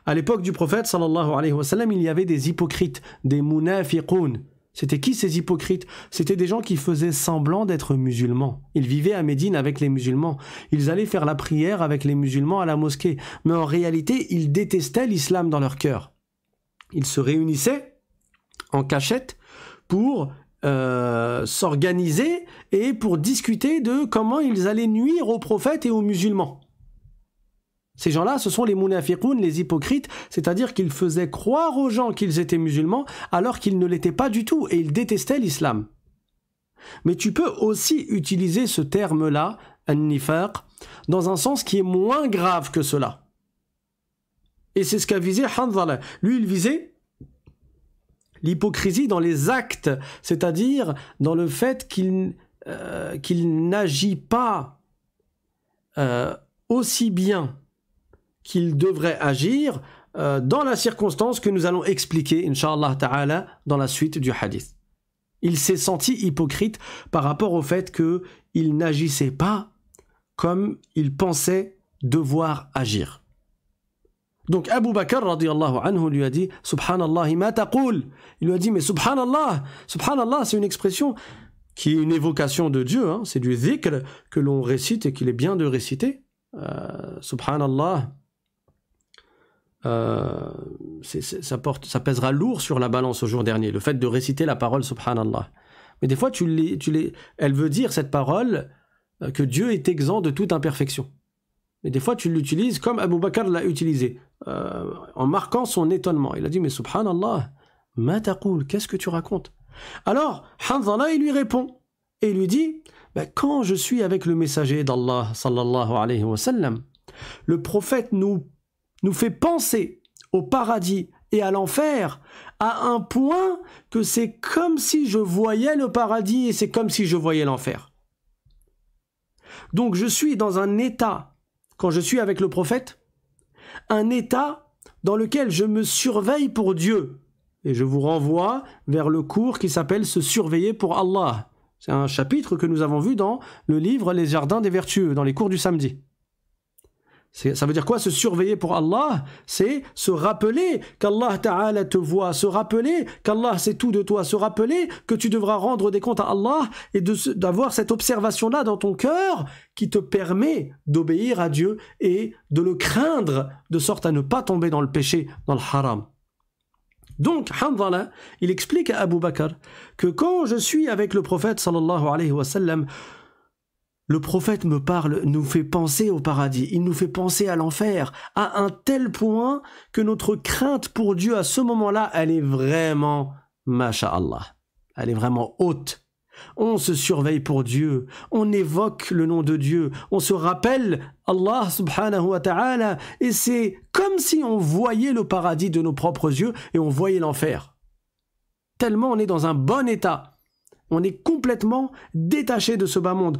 À l'époque du prophète, sallallahu il y avait des hypocrites, des munafiqun. C'était qui ces hypocrites C'était des gens qui faisaient semblant d'être musulmans. Ils vivaient à Médine avec les musulmans. Ils allaient faire la prière avec les musulmans à la mosquée. Mais en réalité, ils détestaient l'islam dans leur cœur. Ils se réunissaient en cachette pour euh, s'organiser et pour discuter de comment ils allaient nuire aux prophètes et aux musulmans. Ces gens-là, ce sont les munafiqoun, les hypocrites, c'est-à-dire qu'ils faisaient croire aux gens qu'ils étaient musulmans alors qu'ils ne l'étaient pas du tout et ils détestaient l'islam. Mais tu peux aussi utiliser ce terme-là, an-nifaq, dans un sens qui est moins grave que cela. Et c'est ce qu'a visé Hanzala. Lui, il visait l'hypocrisie dans les actes, c'est-à-dire dans le fait qu'il euh, n'agit pas euh, aussi bien qu'il devrait agir euh, dans la circonstance que nous allons expliquer, inshallah ta'ala, dans la suite du hadith. Il s'est senti hypocrite par rapport au fait que il n'agissait pas comme il pensait devoir agir. Donc Abu Bakr radiallahu anhu lui a dit Subhanallah ma taqoul. Il lui a dit mais subhanallah, subhanallah c'est une expression qui est une évocation de Dieu, hein. c'est du zikr que l'on récite et qu'il est bien de réciter. Euh, subhanallah, euh, ça, porte, ça pèsera lourd sur la balance au jour dernier, le fait de réciter la parole subhanallah. Mais des fois, tu les, tu les, elle veut dire cette parole euh, que Dieu est exempt de toute imperfection. Mais des fois, tu l'utilises comme Abu Bakr l'a utilisé, euh, en marquant son étonnement. Il a dit, mais subhanallah, ma qu'est-ce que tu racontes Alors, Hanzala, il lui répond, et il lui dit, bah, quand je suis avec le messager d'Allah, sallallahu alayhi wa sallam, le prophète nous nous fait penser au paradis et à l'enfer à un point que c'est comme si je voyais le paradis et c'est comme si je voyais l'enfer. Donc je suis dans un état, quand je suis avec le prophète, un état dans lequel je me surveille pour Dieu. Et je vous renvoie vers le cours qui s'appelle Se surveiller pour Allah. C'est un chapitre que nous avons vu dans le livre Les Jardins des Vertueux, dans les cours du samedi. Ça veut dire quoi Se surveiller pour Allah, c'est se rappeler qu'Allah Ta'ala te voit, se rappeler qu'Allah c'est tout de toi, se rappeler que tu devras rendre des comptes à Allah et d'avoir cette observation-là dans ton cœur qui te permet d'obéir à Dieu et de le craindre de sorte à ne pas tomber dans le péché, dans le haram. Donc, il explique à Abu Bakr que quand je suis avec le prophète sallallahu alayhi wa sallam, le prophète me parle, nous fait penser au paradis, il nous fait penser à l'enfer, à un tel point que notre crainte pour Dieu à ce moment-là, elle est vraiment, masha'Allah, elle est vraiment haute. On se surveille pour Dieu, on évoque le nom de Dieu, on se rappelle Allah subhanahu wa ta'ala, et c'est comme si on voyait le paradis de nos propres yeux et on voyait l'enfer. Tellement on est dans un bon état. On est complètement détaché de ce bas monde,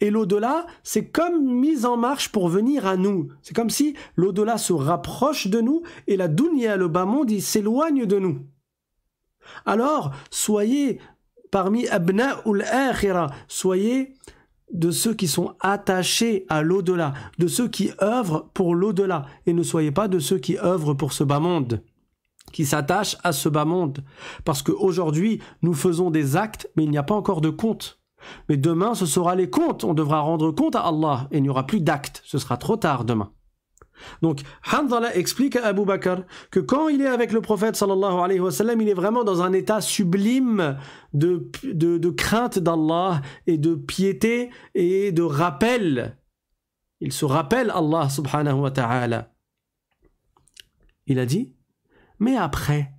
Et l'au-delà, c'est comme mise en marche pour venir à nous. C'est comme si l'au-delà se rapproche de nous et la dunya, le bas-monde, il s'éloigne de nous. Alors, soyez parmi abna ou l'akhira, soyez de ceux qui sont attachés à l'au-delà, de ceux qui œuvrent pour l'au-delà, et ne soyez pas de ceux qui œuvrent pour ce bas-monde qui s'attachent à ce bas monde. Parce qu'aujourd'hui, nous faisons des actes, mais il n'y a pas encore de compte. Mais demain, ce sera les comptes. On devra rendre compte à Allah et il n'y aura plus d'actes. Ce sera trop tard demain. Donc, Hanzala explique à Abu Bakr que quand il est avec le prophète il est vraiment dans un état sublime de, de, de crainte d'Allah et de piété et de rappel. Il se rappelle Allah subhanahu wa ta'ala. Il a dit, mais après,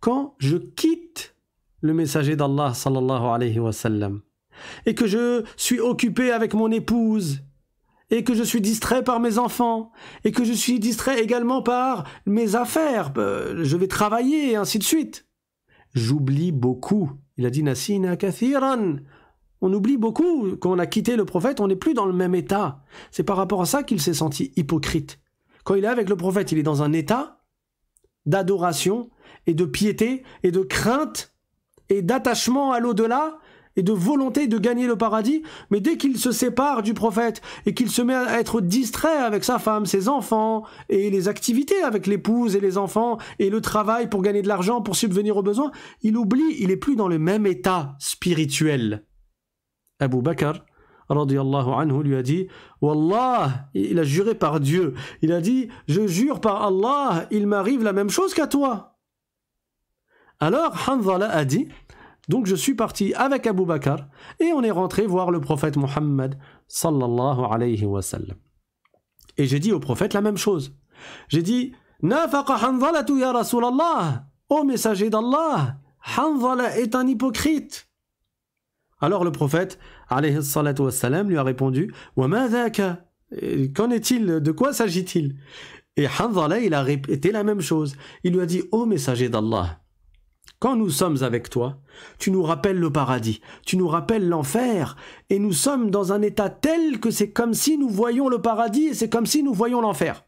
quand je quitte le messager d'Allah sallallahu alayhi wa sallam, et que je suis occupé avec mon épouse, et que je suis distrait par mes enfants, et que je suis distrait également par mes affaires, bah, je vais travailler, ainsi de suite. J'oublie beaucoup. Il a dit à Kathiran. On oublie beaucoup. Quand on a quitté le prophète, on n'est plus dans le même état. C'est par rapport à ça qu'il s'est senti hypocrite. Quand il est avec le prophète, il est dans un état d'adoration et de piété et de crainte et d'attachement à l'au-delà et de volonté de gagner le paradis, mais dès qu'il se sépare du prophète et qu'il se met à être distrait avec sa femme, ses enfants et les activités avec l'épouse et les enfants et le travail pour gagner de l'argent, pour subvenir aux besoins, il oublie, il est plus dans le même état spirituel. Abu Bakr radiallahu anhu lui a dit Wallah, il a juré par Dieu, il a dit Je jure par Allah, il m'arrive la même chose qu'à toi. Alors Hanzala a dit donc je suis parti avec Abu Bakr et on est rentré voir le prophète Mohammed sallallahu alayhi wa sallam. Et j'ai dit au prophète la même chose. J'ai dit Hanzalatu ya Rasulallah, ô messager d'Allah, Hanzala est un hypocrite. Alors le prophète alayhi salatu wa lui a répondu Wa Qu'en est-il De quoi s'agit-il Et Hanzala, il a répété la même chose. Il lui a dit Ô messager d'Allah, quand nous sommes avec toi, tu nous rappelles le paradis, tu nous rappelles l'enfer, et nous sommes dans un état tel que c'est comme si nous voyons le paradis et c'est comme si nous voyons l'enfer.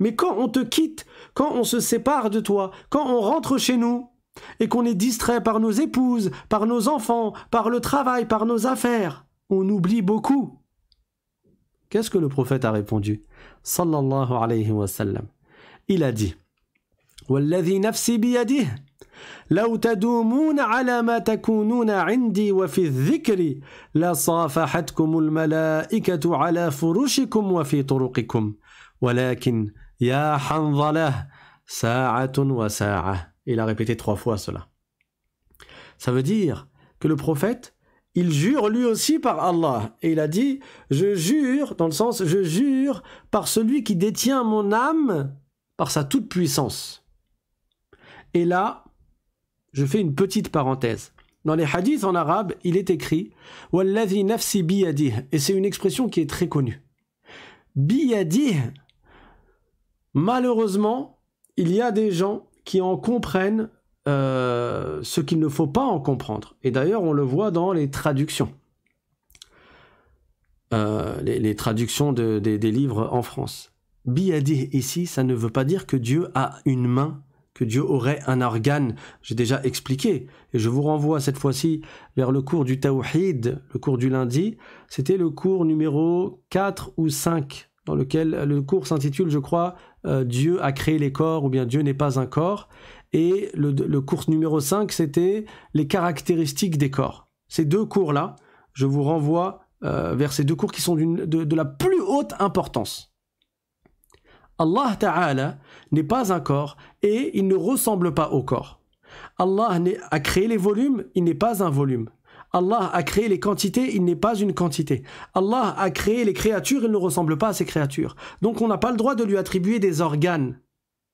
Mais quand on te quitte, quand on se sépare de toi, quand on rentre chez nous, et qu'on est distrait par nos épouses, par nos enfants, par le travail, par nos affaires, on oublie beaucoup. Qu'est-ce que le prophète a répondu Sallallahu alayhi wa Il a dit « لو تدومون على ما تكونون عندي وفي الذكر على وفي طرقكم ولكن يا Il a répété trois fois cela. Ça veut dire que le prophète, il jure lui aussi par Allah. Et il a dit, je jure, dans le sens, je jure par celui qui détient mon âme, par sa toute-puissance. Et là, je fais une petite parenthèse. Dans les hadiths en arabe, il est écrit Wallazi nafsi biyadih, et c'est une expression qui est très connue. Biyadih, malheureusement, il y a des gens qui en comprennent euh, ce qu'il ne faut pas en comprendre. Et d'ailleurs, on le voit dans les traductions. Euh, les, traductions des livres en France. Biyadih ici, ça ne veut pas dire que Dieu a une main que Dieu aurait un organe, j'ai déjà expliqué, et je vous renvoie cette fois-ci vers le cours du Tawhid, le cours du lundi, c'était le cours numéro 4 ou 5, dans lequel le cours s'intitule, je crois, euh, Dieu a créé les corps ou bien Dieu n'est pas un corps, et le, cours numéro 5, c'était les caractéristiques des corps. Ces deux cours-là, je vous renvoie euh, vers ces deux cours qui sont de, de la plus haute importance. Allah Ta'ala n'est pas un corps il ne ressemble pas au corps. Allah a créé les volumes, il n'est pas un volume. Allah a créé les quantités, il n'est pas une quantité. Allah a créé les créatures, il ne ressemble pas à ces créatures. Donc on n'a pas le droit de lui attribuer des organes.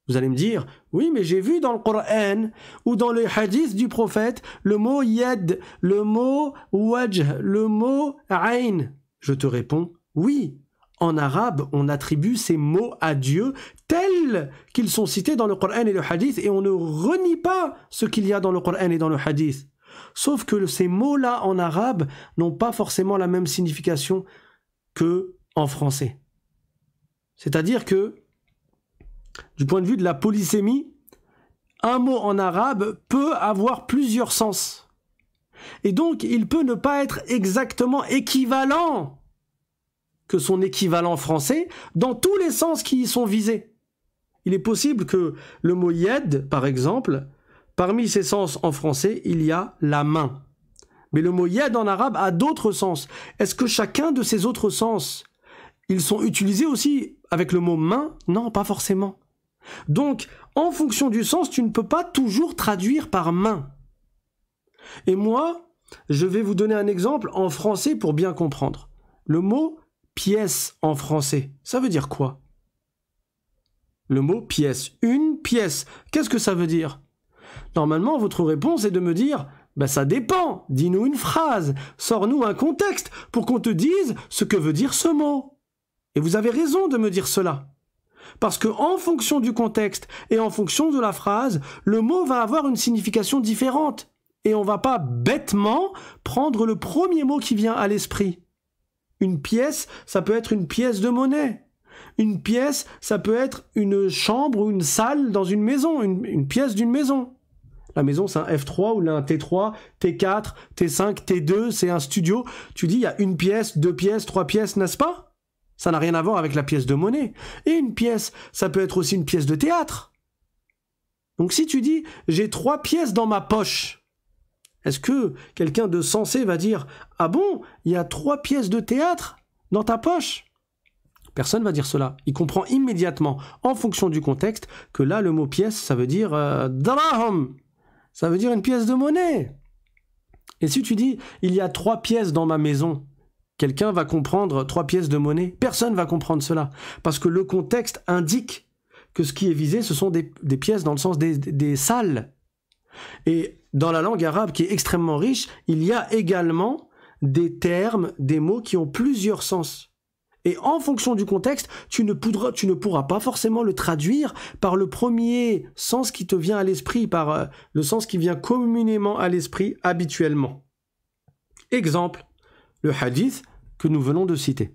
Vous allez me dire, oui, mais j'ai vu dans le Coran ou dans le hadiths du prophète le mot yed, le mot wajh, le mot ayn. Je te réponds, oui, en arabe, on attribue ces mots à Dieu tels qu'ils sont cités dans le Coran et le Hadith, et on ne renie pas ce qu'il y a dans le Coran et dans le Hadith. Sauf que ces mots-là en arabe n'ont pas forcément la même signification que en français. C'est-à-dire que, du point de vue de la polysémie, un mot en arabe peut avoir plusieurs sens. Et donc, il peut ne pas être exactement équivalent son équivalent français dans tous les sens qui y sont visés. Il est possible que le mot yed, par exemple, parmi ses sens en français, il y a la main. Mais le mot yed en arabe a d'autres sens. Est-ce que chacun de ces autres sens, ils sont utilisés aussi avec le mot main Non, pas forcément. Donc, en fonction du sens, tu ne peux pas toujours traduire par main. Et moi, je vais vous donner un exemple en français pour bien comprendre. Le mot pièce en français, ça veut dire quoi Le mot pièce, une pièce, qu'est-ce que ça veut dire Normalement, votre réponse est de me dire ben ça dépend, dis-nous une phrase, sors-nous un contexte pour qu'on te dise ce que veut dire ce mot. Et vous avez raison de me dire cela. Parce que en fonction du contexte et en fonction de la phrase, le mot va avoir une signification différente. Et on va pas bêtement prendre le premier mot qui vient à l'esprit. Une pièce, ça peut être une pièce de monnaie. Une pièce, ça peut être une chambre ou une salle dans une maison, une, pièce d'une maison. La maison, c'est un F3 ou un T3, T4, T5, T2, c'est un studio. Tu dis, il y a une pièce, deux pièces, trois pièces, n'est-ce pas Ça n'a rien à voir avec la pièce de monnaie. Et une pièce, ça peut être aussi une pièce de théâtre. Donc si tu dis, j'ai trois pièces dans ma poche, est-ce que quelqu'un de sensé va dire Ah bon, il y a trois pièces de théâtre dans ta poche Personne va dire cela. Il comprend immédiatement, en fonction du contexte, que là, le mot pièce, ça veut dire euh, Ça veut dire une pièce de monnaie. Et si tu dis Il y a trois pièces dans ma maison, quelqu'un va comprendre trois pièces de monnaie Personne va comprendre cela. Parce que le contexte indique que ce qui est visé, ce sont des, pièces dans le sens des, des salles. Et dans la langue arabe qui est extrêmement riche, il y a également des termes, des mots qui ont plusieurs sens. Et en fonction du contexte, tu ne, pourras, pas forcément le traduire par le premier sens qui te vient à l'esprit, par euh, le sens qui vient communément à l'esprit habituellement. Exemple, le hadith que nous venons de citer.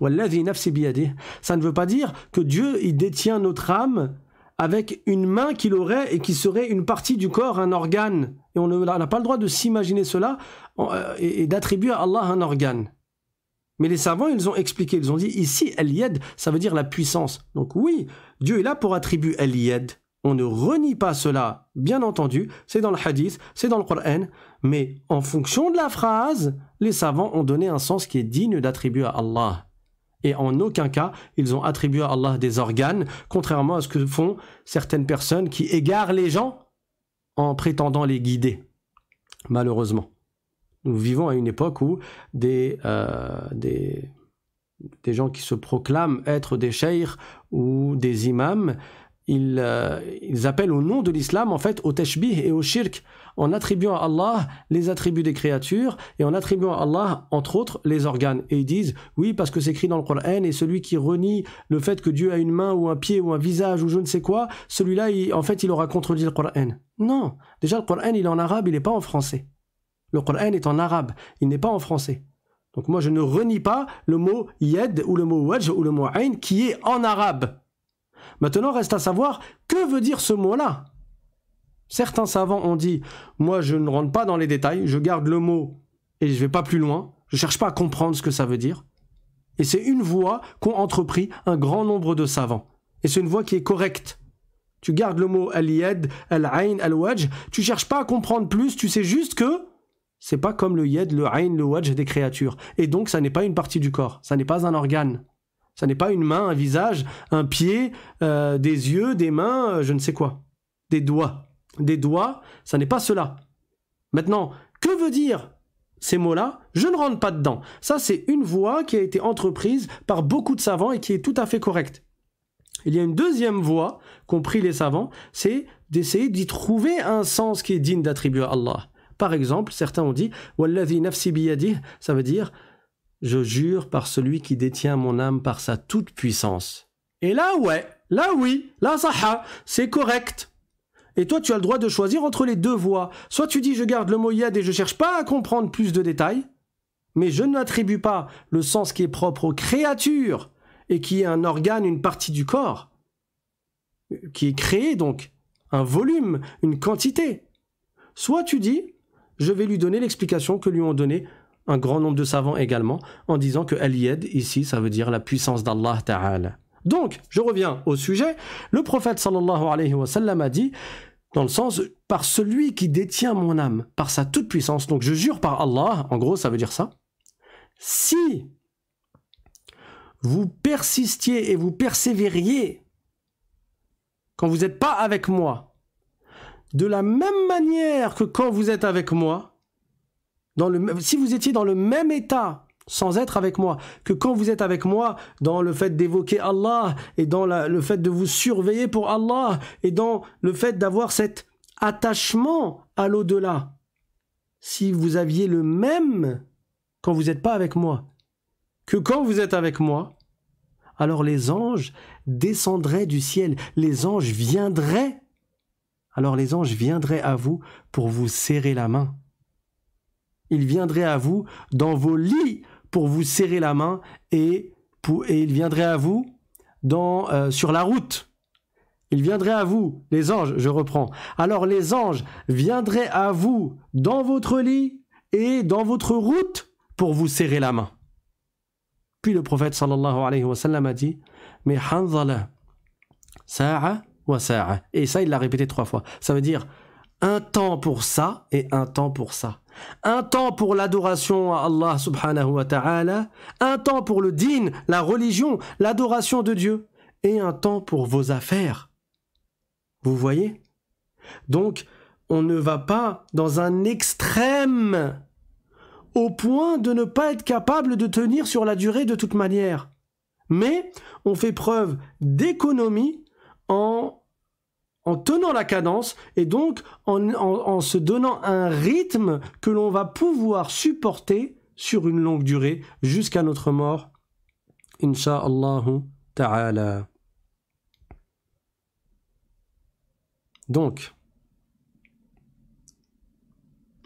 Ça ne veut pas dire que Dieu il détient notre âme avec une main qu'il aurait et qui serait une partie du corps, un organe. Et on n'a pas le droit de s'imaginer cela euh, et d'attribuer à Allah un organe. Mais les savants, ils ont expliqué, ils ont dit ici, al ça veut dire la puissance. Donc oui, Dieu est là pour attribuer al On ne renie pas cela, bien entendu, c'est dans le hadith, c'est dans le Qur'an. mais en fonction de la phrase, les savants ont donné un sens qui est digne d'attribuer à Allah et en aucun cas ils ont attribué à Allah des organes, contrairement à ce que font certaines personnes qui égarent les gens en prétendant les guider, malheureusement. Nous vivons à une époque où des, euh, des, gens qui se proclament être des cheikhs ou des imams euh, ils, appellent au nom de l'islam en fait au tashbih et au shirk en attribuant à Allah les attributs des créatures et en attribuant à Allah entre autres les organes et ils disent oui parce que c'est écrit dans le Coran et celui qui renie le fait que Dieu a une main ou un pied ou un visage ou je ne sais quoi celui-là en fait il aura contredit le Coran non déjà le Coran il est en arabe il n'est pas en français le Coran est en arabe il n'est pas en français donc moi je ne renie pas le mot yed ou le mot wajh ou le mot ayn qui est en arabe Maintenant, reste à savoir que veut dire ce mot-là. Certains savants ont dit Moi, je ne rentre pas dans les détails, je garde le mot et je ne vais pas plus loin, je ne cherche pas à comprendre ce que ça veut dire. Et c'est une voie qu'ont entrepris un grand nombre de savants. Et c'est une voie qui est correcte. Tu gardes le mot al yed al-ayn, al waj tu cherches pas à comprendre plus, tu sais juste que c'est pas comme le yed, le ayn, le waj des créatures. Et donc, ça n'est pas une partie du corps, ça n'est pas un organe. Ça n'est pas une main, un visage, un pied, euh, des yeux, des mains, euh, je ne sais quoi. Des doigts. Des doigts, ça n'est pas cela. Maintenant, que veut dire ces mots-là Je ne rentre pas dedans. Ça, c'est une voie qui a été entreprise par beaucoup de savants et qui est tout à fait correcte. Il y a une deuxième voie qu'ont pris les savants, c'est d'essayer d'y trouver un sens qui est digne d'attribuer à Allah. Par exemple, certains ont dit « nafsi ça veut dire « je jure par celui qui détient mon âme par sa toute puissance. Et là, ouais, là oui, là ça, c'est correct. Et toi, tu as le droit de choisir entre les deux voies. Soit tu dis je garde le mot yad et je cherche pas à comprendre plus de détails, mais je n'attribue pas le sens qui est propre aux créatures et qui est un organe, une partie du corps, qui est créé donc, un volume, une quantité. Soit tu dis je vais lui donner l'explication que lui ont donnée un grand nombre de savants également, en disant que Al-Yed, ici, ça veut dire la puissance d'Allah Ta'ala. Donc, je reviens au sujet. Le prophète sallallahu alayhi wa sallam a dit, dans le sens, par celui qui détient mon âme, par sa toute-puissance, donc je jure par Allah, en gros, ça veut dire ça. Si vous persistiez et vous persévériez quand vous n'êtes pas avec moi, de la même manière que quand vous êtes avec moi, si vous étiez dans le même état sans être avec moi, que quand vous êtes avec moi, dans le fait d'évoquer Allah, et dans le fait de vous surveiller pour Allah, et dans le fait d'avoir cet attachement à l'au-delà, si vous aviez le même quand vous n'êtes pas avec moi, que quand vous êtes avec moi, alors les anges descendraient du ciel, les anges viendraient, alors les anges viendraient à vous pour vous serrer la main il viendrait à vous dans vos lits pour vous serrer la main et, il viendrait à vous dans, euh, sur la route. Il viendrait à vous, les anges, je reprends. Alors les anges viendraient à vous dans votre lit et dans votre route pour vous serrer la main. Puis le prophète sallallahu alayhi wa sallam a dit Mais Et ça, il l'a répété trois fois. Ça veut dire un temps pour ça et un temps pour ça un temps pour l'adoration à Allah subhanahu wa ta'ala, un temps pour le din, la religion, l'adoration de Dieu, et un temps pour vos affaires. Vous voyez Donc, on ne va pas dans un extrême au point de ne pas être capable de tenir sur la durée de toute manière. Mais on fait preuve d'économie en en tenant la cadence et donc en, se donnant un rythme que l'on va pouvoir supporter sur une longue durée jusqu'à notre mort. incha'Allah ta'ala. Donc,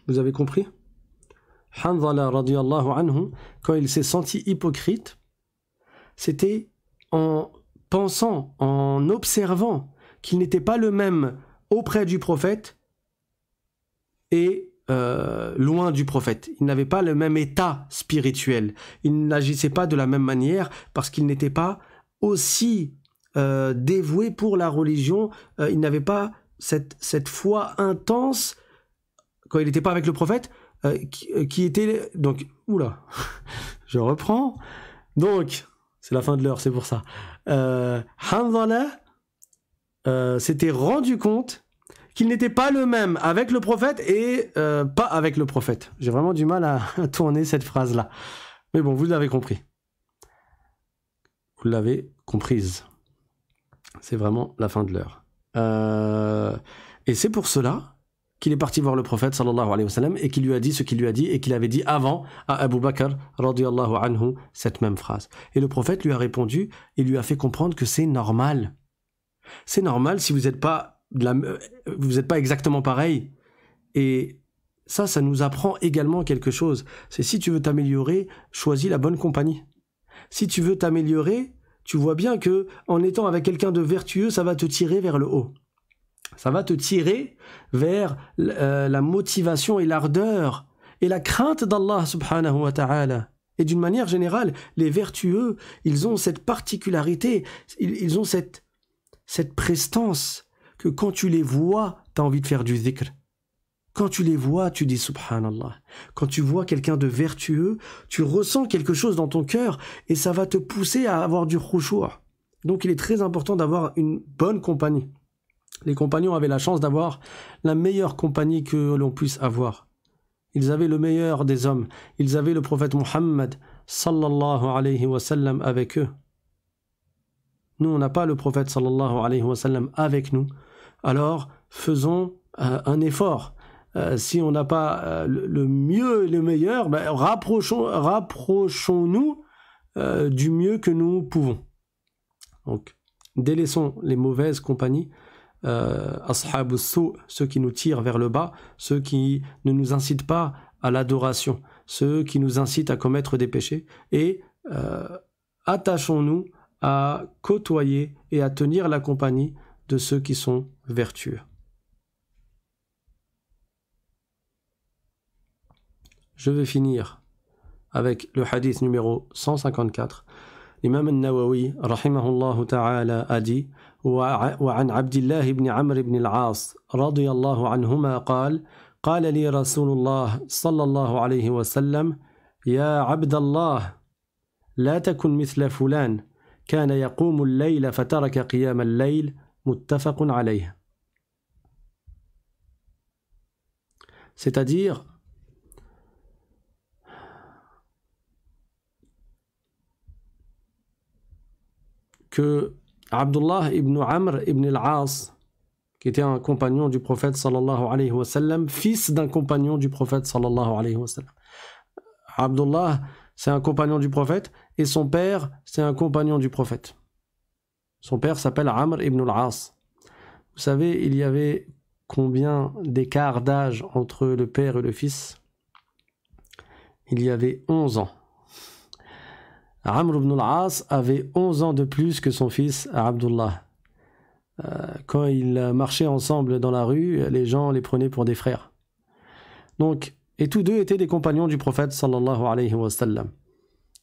vous avez compris Hanzala radiallahu anhu, quand il s'est senti hypocrite, c'était en pensant, en observant qu'il n'était pas le même auprès du prophète et euh, loin du prophète. Il n'avait pas le même état spirituel. Il n'agissait pas de la même manière parce qu'il n'était pas aussi euh, dévoué pour la religion. Euh, il n'avait pas cette, cette foi intense quand il n'était pas avec le prophète qui, était... Donc, oula, je reprends. Donc, c'est la fin de l'heure, c'est pour ça. Euh, s'était rendu compte qu'il n'était pas le même avec le prophète et euh, pas avec le prophète. J'ai vraiment du mal à, tourner cette phrase-là. Mais bon, vous l'avez compris. Vous l'avez comprise. C'est vraiment la fin de l'heure. Euh, et c'est pour cela qu'il est parti voir le prophète sallallahu alayhi wa et qu'il lui a dit ce qu'il lui a dit et qu'il avait dit avant à Abu Bakr radiallahu anhu cette même phrase. Et le prophète lui a répondu et lui a fait comprendre que c'est normal c'est normal si vous n'êtes pas, euh, vous êtes pas exactement pareil. Et ça, ça nous apprend également quelque chose. C'est si tu veux t'améliorer, choisis la bonne compagnie. Si tu veux t'améliorer, tu vois bien que en étant avec quelqu'un de vertueux, ça va te tirer vers le haut. Ça va te tirer vers euh, la motivation et l'ardeur et la crainte d'Allah subhanahu wa ta'ala. Et d'une manière générale, les vertueux, ils ont cette particularité, ils ont cette cette prestance que quand tu les vois, tu as envie de faire du zikr. Quand tu les vois, tu dis subhanallah. Quand tu vois quelqu'un de vertueux, tu ressens quelque chose dans ton cœur et ça va te pousser à avoir du khushu'. Donc il est très important d'avoir une bonne compagnie. Les compagnons avaient la chance d'avoir la meilleure compagnie que l'on puisse avoir. Ils avaient le meilleur des hommes. Ils avaient le prophète Mohammed sallallahu alayhi wa sallam avec eux nous on n'a pas le prophète sallallahu alayhi wa sallam avec nous, alors faisons euh, un effort. Euh, si on n'a pas euh, le, mieux et le meilleur, ben, rapprochons, nous du mieux que nous pouvons. Donc, délaissons les mauvaises compagnies, ceux qui nous tirent vers le bas, ceux qui ne nous incitent pas à l'adoration, ceux qui nous incitent à commettre des péchés, et attachons-nous à côtoyer et à tenir la compagnie de ceux qui sont vertueux. Je vais finir avec le hadith numéro 154. L'imam al-Nawawi, rahimahullah ta'ala, a dit wa عبد الله بن ibn بن العاص رضي الله عنهما قال قال لي رسول الله صلى الله عليه وسلم يا عبد الله لا تكن كان يقوم الليل فترك قيام الليل متفق عليه c'est-à-dire que Abdullah ibn Amr ibn al-As qui était un compagnon du prophète sallallahu alayhi wa sallam, fils d'un compagnon du prophète sallallahu alayhi wa sallam. Abdullah, c'est un compagnon du prophète, et son père, c'est un compagnon du prophète. Son père s'appelle Amr ibn al-As. Vous savez, il y avait combien d'écart d'âge entre le père et le fils Il y avait 11 ans. Amr ibn al-As avait 11 ans de plus que son fils Abdullah. Euh, quand ils marchaient ensemble dans la rue, les gens les prenaient pour des frères. Donc, et tous deux étaient des compagnons du prophète sallallahu alayhi wa sallam.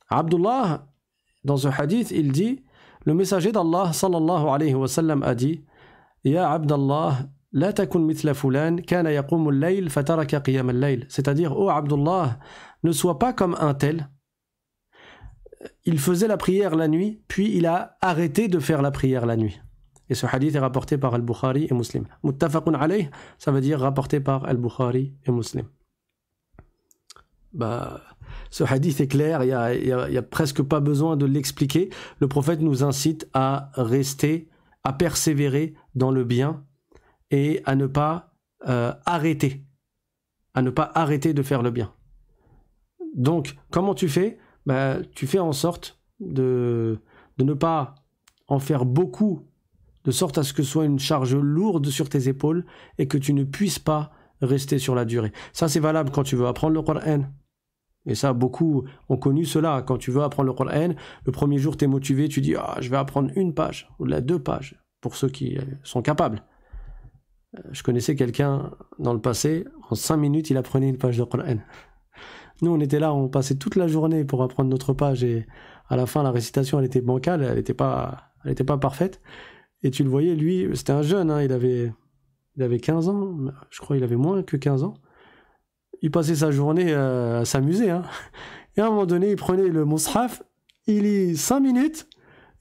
Abdullah, dans un hadith, il dit Le messager d'Allah sallallahu alayhi wa sallam a dit Ya Abdullah, la takun mitla fulan, kana layl fataraka cest C'est-à-dire, oh Abdullah, ne sois pas comme un tel. Il faisait la prière la nuit, puis il a arrêté de faire la prière la nuit. Et ce hadith est rapporté par Al-Bukhari et Muslim. Muttafaqun alayh, ça veut dire rapporté par Al-Bukhari et Muslim. Bah. Ce hadith est clair, il n'y a, presque pas besoin de l'expliquer. Le prophète nous incite à rester, à persévérer dans le bien et à ne pas euh, arrêter, à ne pas arrêter de faire le bien. Donc, comment tu fais bah, Tu fais en sorte de, de ne pas en faire beaucoup, de sorte à ce que ce soit une charge lourde sur tes épaules et que tu ne puisses pas rester sur la durée. Ça, c'est valable quand tu veux apprendre le Coran, et ça, beaucoup ont connu cela. Quand tu veux apprendre le Coran, le premier jour, tu es motivé, tu dis ah, je vais apprendre une page, ou la deux pages, pour ceux qui euh, sont capables. Euh, je connaissais quelqu'un dans le passé, en cinq minutes, il apprenait une page de Coran. Nous, on était là, on passait toute la journée pour apprendre notre page, et à la fin, la récitation, elle était bancale, elle n'était pas, elle était pas parfaite. Et tu le voyais, lui, c'était un jeune, hein, il, avait, il avait 15 ans, je crois il avait moins que 15 ans il passait sa journée euh, à s'amuser. Hein. Et à un moment donné, il prenait le mushaf, il lit cinq minutes,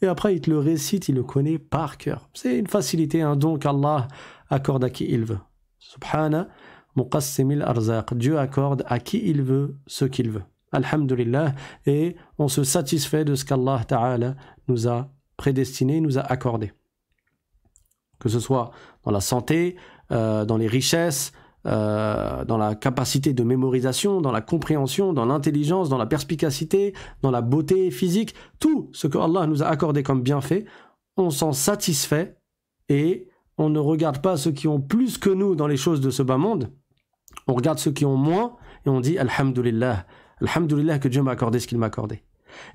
et après il te le récite, il le connaît par cœur. C'est une facilité, un don qu'Allah accorde à qui il veut. Subhana, muqassimil arzaq. Dieu accorde à qui il veut ce qu'il veut. Alhamdulillah, et on se satisfait de ce qu'Allah Ta'ala nous a prédestiné, nous a accordé. Que ce soit dans la santé, euh, dans les richesses, euh, dans la capacité de mémorisation, dans la compréhension, dans l'intelligence, dans la perspicacité, dans la beauté physique, tout ce que Allah nous a accordé comme bienfait, on s'en satisfait et on ne regarde pas ceux qui ont plus que nous dans les choses de ce bas monde, on regarde ceux qui ont moins et on dit Alhamdulillah, Alhamdulillah que Dieu m'a accordé ce qu'il m'a accordé.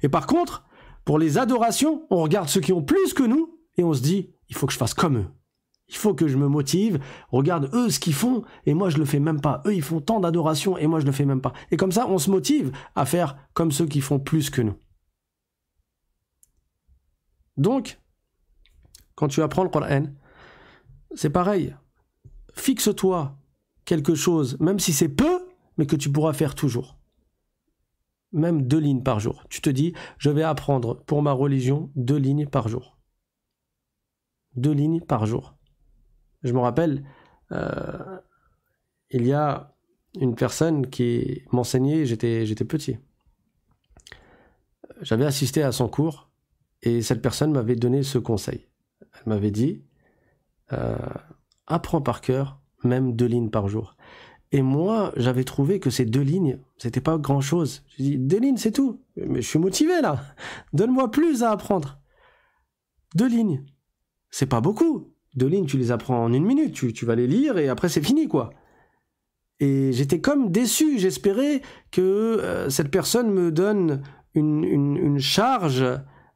Et par contre, pour les adorations, on regarde ceux qui ont plus que nous et on se dit, il faut que je fasse comme eux il faut que je me motive, regarde eux ce qu'ils font, et moi je le fais même pas. Eux, ils font tant d'adoration, et moi je le fais même pas. Et comme ça, on se motive à faire comme ceux qui font plus que nous. Donc, quand tu apprends le Coran, c'est pareil. Fixe-toi quelque chose, même si c'est peu, mais que tu pourras faire toujours. Même deux lignes par jour. Tu te dis, je vais apprendre pour ma religion deux lignes par jour. Deux lignes par jour. Je me rappelle, euh, il y a une personne qui m'enseignait, j'étais, j'étais petit. J'avais assisté à son cours et cette personne m'avait donné ce conseil. Elle m'avait dit euh, apprends par cœur même deux lignes par jour. Et moi, j'avais trouvé que ces deux lignes, c'était pas grand chose. J'ai dit deux lignes, c'est tout. Mais je suis motivé là. Donne-moi plus à apprendre. Deux lignes, c'est pas beaucoup. Deux lignes, tu les apprends en une minute, tu, vas les lire et après c'est fini, quoi. Et j'étais comme déçu, j'espérais que euh, cette personne me donne une, charge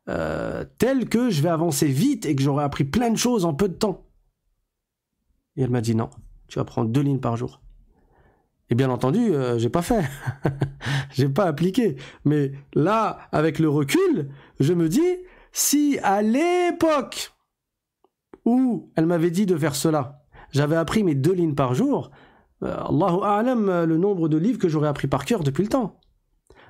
euh, telle que je vais avancer vite et que j'aurai appris plein de choses en peu de temps. Et elle m'a dit non, tu vas prendre deux lignes par jour. Et bien entendu, euh, j'ai pas fait, j'ai pas appliqué. Mais là, avec le recul, je me dis, si à l'époque ou elle m'avait dit de faire cela. J'avais appris mes deux lignes par jour. Euh, Allahu A'lam, euh, le nombre de livres que j'aurais appris par cœur depuis le temps.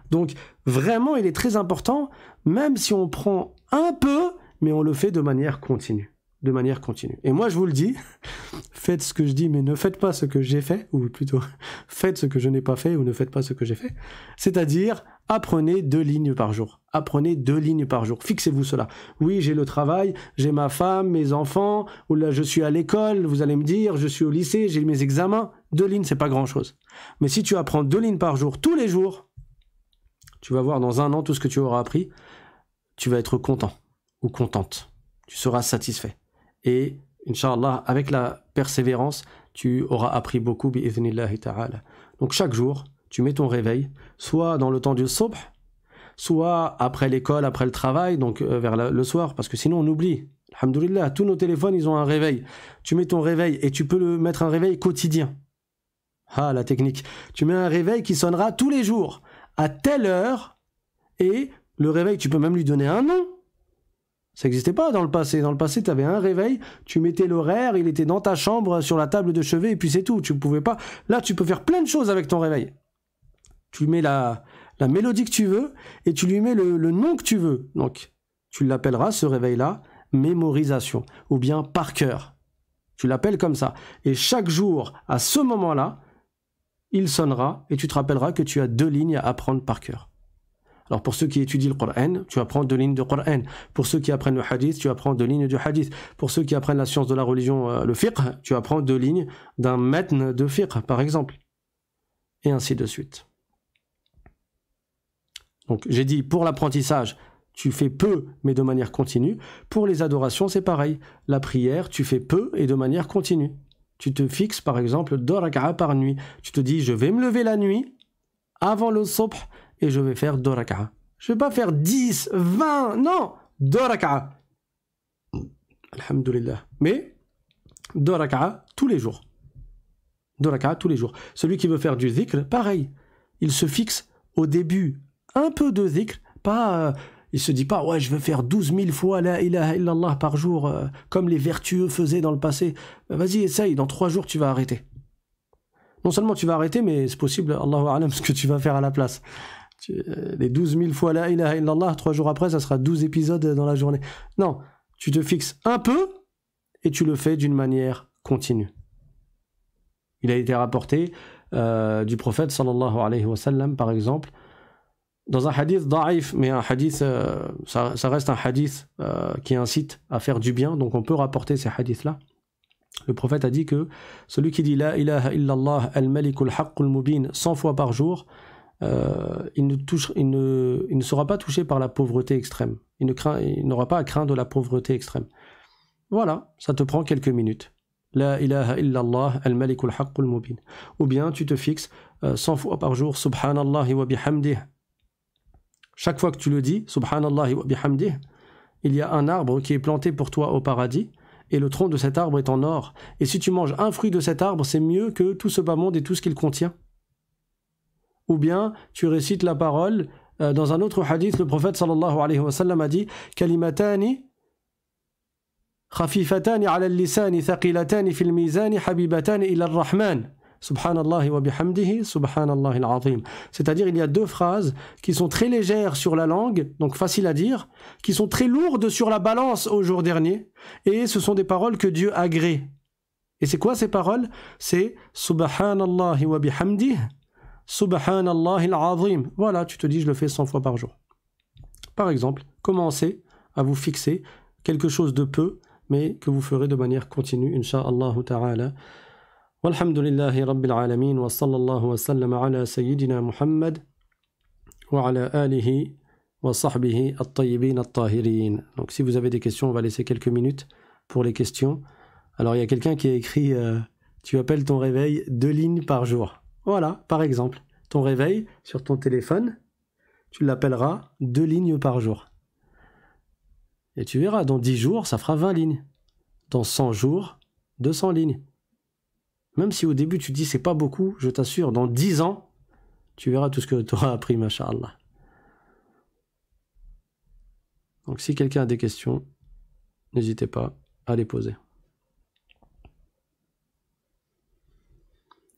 Donc vraiment, il est très important, même si on prend un peu, mais on le fait de manière continue de manière continue. Et moi, je vous le dis, faites ce que je dis, mais ne faites pas ce que j'ai fait, ou plutôt faites ce que je n'ai pas fait, ou ne faites pas ce que j'ai fait. C'est-à-dire, apprenez deux lignes par jour. Apprenez deux lignes par jour. Fixez-vous cela. Oui, j'ai le travail, j'ai ma femme, mes enfants, ou là, je suis à l'école, vous allez me dire, je suis au lycée, j'ai mes examens. Deux lignes, c'est pas grand-chose. Mais si tu apprends deux lignes par jour, tous les jours, tu vas voir dans un an tout ce que tu auras appris, tu vas être content ou contente. Tu seras satisfait. Et Inch'Allah, avec la persévérance, tu auras appris beaucoup. Donc chaque jour, tu mets ton réveil, soit dans le temps du sobh, soit après l'école, après le travail, donc euh, vers le soir, parce que sinon on oublie. Alhamdulillah, tous nos téléphones, ils ont un réveil. Tu mets ton réveil et tu peux le mettre un réveil quotidien. Ah, la technique. Tu mets un réveil qui sonnera tous les jours, à telle heure, et le réveil, tu peux même lui donner un nom. Ça n'existait pas dans le passé. Dans le passé, tu avais un réveil, tu mettais l'horaire, il était dans ta chambre, sur la table de chevet, et puis c'est tout. Tu pouvais pas. Là, tu peux faire plein de choses avec ton réveil. Tu mets la, la mélodie que tu veux et tu lui mets le, le nom que tu veux. Donc, tu l'appelleras ce réveil-là mémorisation ou bien par cœur. Tu l'appelles comme ça. Et chaque jour, à ce moment-là, il sonnera et tu te rappelleras que tu as deux lignes à apprendre par cœur. Alors pour ceux qui étudient le Coran, tu apprends deux lignes de Coran. Pour ceux qui apprennent le hadith, tu apprends deux lignes du hadith. Pour ceux qui apprennent la science de la religion, euh, le fiqh, tu apprends deux lignes d'un matn de fiqh, par exemple. Et ainsi de suite. Donc j'ai dit, pour l'apprentissage, tu fais peu, mais de manière continue. Pour les adorations, c'est pareil. La prière, tu fais peu et de manière continue. Tu te fixes, par exemple, deux par nuit. Tu te dis, je vais me lever la nuit, avant le sopr et je vais faire deux rak'a. Je vais pas faire 10, 20, non, deux rak'a. Alhamdulillah. Mais deux rak'a tous les jours. Deux rak'a tous les jours. Celui qui veut faire du zikr, pareil. Il se fixe au début un peu de zikr, pas. ne euh, il se dit pas, ouais, je veux faire 12 000 fois la ilaha illallah par jour, euh, comme les vertueux faisaient dans le passé. Bah, vas-y, essaye, dans trois jours, tu vas arrêter. Non seulement tu vas arrêter, mais c'est possible, Allahu Alam, ce que tu vas faire à la place. Euh, les 12 000 fois la ilaha illallah, trois jours après, ça sera 12 épisodes dans la journée. Non, tu te fixes un peu et tu le fais d'une manière continue. Il a été rapporté euh, du prophète sallallahu alayhi wa sallam, par exemple, dans un hadith da'if, mais un hadith, euh, ça, reste un hadith qui incite à faire du bien, donc on peut rapporter ces hadiths-là. Le prophète a dit que celui qui dit La ilaha illallah al-malikul haqqul mubin 100 fois par jour, euh, il, ne sera pas touché par la pauvreté extrême. Il, ne craint, il n'aura pas à craindre la pauvreté extrême. Voilà, ça te prend quelques minutes. La ilaha illallah al-malikul haqqul mubin. Ou bien tu te fixes 100 euh, fois par jour subhanallah wa Chaque fois que tu le dis, subhanallah wa il y a un arbre qui est planté pour toi au paradis et le tronc de cet arbre est en or. Et si tu manges un fruit de cet arbre, c'est mieux que tout ce bas monde et tout ce qu'il contient ou bien tu récites la parole. Euh, dans un autre hadith, le prophète sallallahu alayhi wa sallam a dit Kalimatani khafifatani al lisani thaqilatani fil mizani habibatani ila rahman Subhanallah wa bihamdihi, subhanallah al-azim. C'est-à-dire, il y a deux phrases qui sont très légères sur la langue, donc faciles à dire, qui sont très lourdes sur la balance au jour dernier, et ce sont des paroles que Dieu agrée. Et c'est quoi ces paroles C'est subhanallah wa bihamdihi, Subhanallah azim Voilà, tu te dis, je le fais 100 fois par jour. Par exemple, commencez à vous fixer quelque chose de peu, mais que vous ferez de manière continue, Inch'Allah ta'ala. wa sallallahu wa ala Muhammad, Donc si vous avez des questions, on va laisser quelques minutes pour les questions. Alors il y a quelqu'un qui a écrit euh, Tu appelles ton réveil deux lignes par jour. Voilà, par exemple, ton réveil sur ton téléphone, tu l'appelleras deux lignes par jour. Et tu verras, dans dix jours, ça fera 20 lignes. Dans 100 jours, 200 lignes. Même si au début tu dis c'est pas beaucoup, je t'assure, dans dix ans, tu verras tout ce que tu auras appris, machallah. Donc si quelqu'un a des questions, n'hésitez pas à les poser.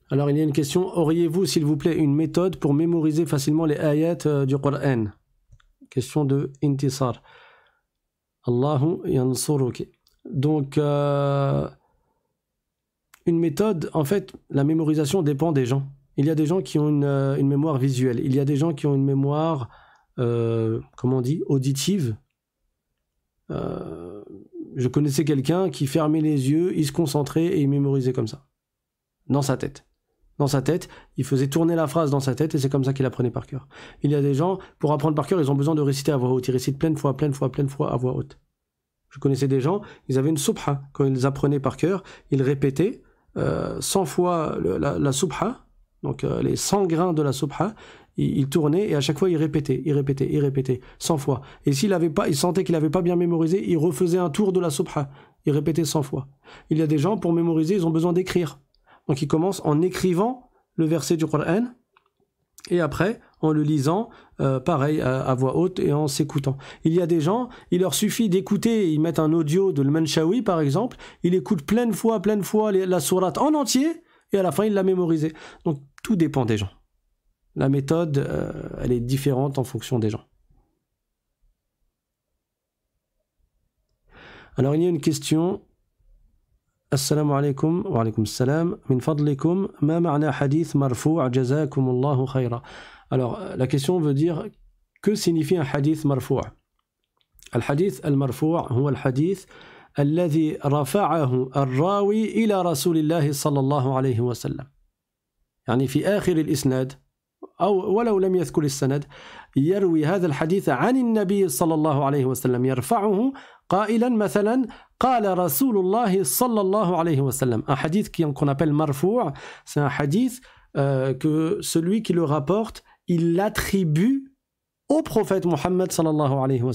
Alors il y a une question, auriez-vous s'il vous plaît une méthode pour mémoriser facilement les ayats euh, du Coran Question de Intisar. Allahu ok, Donc euh, une méthode, en fait, la mémorisation dépend des gens. Il y a des gens qui ont une, euh, mémoire visuelle, il y a des gens qui ont une mémoire, comment on dit, auditive. je connaissais quelqu'un qui fermait les yeux, il se concentrait et il mémorisait comme ça, dans sa tête dans sa tête, il faisait tourner la phrase dans sa tête et c'est comme ça qu'il apprenait par cœur. Il y a des gens, pour apprendre par cœur, ils ont besoin de réciter à voix haute. Ils récitent pleine fois, pleine fois, pleine fois à voix haute. Je connaissais des gens, ils avaient une subha. Quand ils apprenaient par cœur, ils répétaient euh, 100 fois la, la donc euh, les 100 grains de la subha, ils tournaient, et à chaque fois ils répétaient, ils répétaient, ils répétaient, 100 fois. Et s'il avait pas, il sentait qu'il n'avait pas bien mémorisé, il refaisait un tour de la subha, il répétait 100 fois. Il y a des gens, pour mémoriser, ils ont besoin d'écrire. Donc il commence en écrivant le verset du Coran et après en le lisant euh, pareil à, voix haute et en s'écoutant. Il y a des gens, il leur suffit d'écouter, ils mettent un audio de Manshawi par exemple, il écoute plein de fois, plein de fois la sourate en entier et à la fin il l'a mémorisé. Donc tout dépend des gens. La méthode, euh, elle est différente en fonction des gens. Alors il y a une question السلام عليكم وعليكم السلام من فضلكم ما معنى حديث مرفوع جزاكم الله خيرا alors la question veut dire que signifie un hadith مرفوع الحديث المرفوع هو الحديث الذي رفعه الراوي إلى رسول الله صلى الله عليه وسلم يعني في آخر الإسناد أو ولو لم يذكر السند يروي هذا الحديث عن النبي صلى الله عليه وسلم يرفعه قائلا مثلا Un hadith qu'on appelle marfou', c'est un hadith euh, que celui qui le rapporte, il l'attribue au prophète Mohammed sallallahu alayhi wa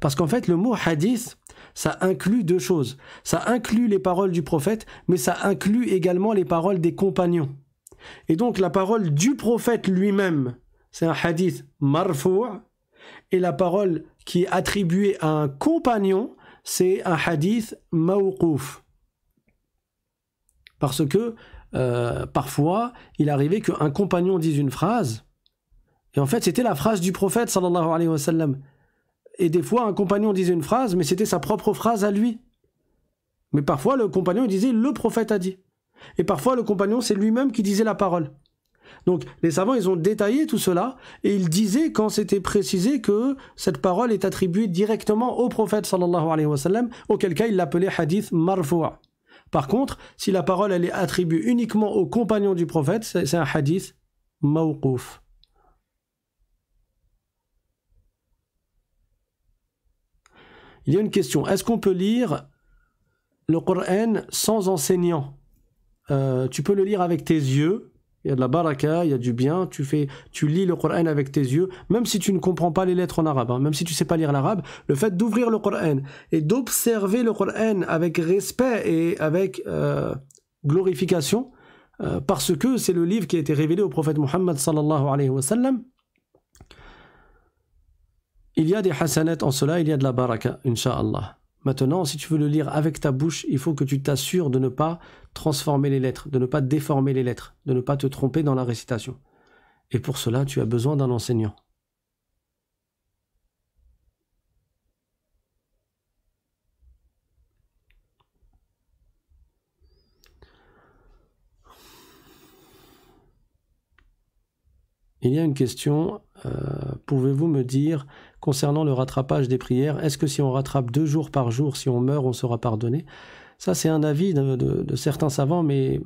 Parce qu'en fait, le mot hadith, ça inclut deux choses. Ça inclut les paroles du prophète, mais ça inclut également les paroles des compagnons. Et donc, la parole du prophète lui-même, c'est un hadith marfou', et la parole qui est attribuée à un compagnon, c'est un hadith mawqouf. Parce que euh, parfois, il arrivait qu'un compagnon dise une phrase, et en fait, c'était la phrase du prophète, sallallahu alayhi wa sallam. Et des fois, un compagnon disait une phrase, mais c'était sa propre phrase à lui. Mais parfois, le compagnon disait le prophète a dit. Et parfois, le compagnon, c'est lui-même qui disait la parole. Donc les savants, ils ont détaillé tout cela et ils disaient quand c'était précisé que cette parole est attribuée directement au prophète sallallahu alayhi wa sallam, auquel cas il l'appelait hadith marfoua. Par contre, si la parole elle est attribuée uniquement aux compagnons du prophète, c'est un hadith mawqouf. Il y a une question. Est-ce qu'on peut lire le Coran sans enseignant euh, Tu peux le lire avec tes yeux, il y a de la baraka, il y a du bien, tu fais, tu lis le Coran avec tes yeux, même si tu ne comprends pas les lettres en arabe, hein. même si tu sais pas lire l'arabe, le fait d'ouvrir le Coran et d'observer le Coran avec respect et avec euh, glorification, euh, parce que c'est le livre qui a été révélé au prophète Mohammed sallallahu alayhi wa sallam, il y a des hasanats en cela, il y a de la baraka, insha'Allah. Maintenant, si tu veux le lire avec ta bouche, il faut que tu t'assures de ne pas transformer les lettres, de ne pas déformer les lettres, de ne pas te tromper dans la récitation. Et pour cela, tu as besoin d'un enseignant. Il y a une question, euh, pouvez-vous me dire Concernant le rattrapage des prières, est-ce que si on rattrape deux jours par jour, si on meurt, on sera pardonné Ça, c'est un avis de, certains savants, mais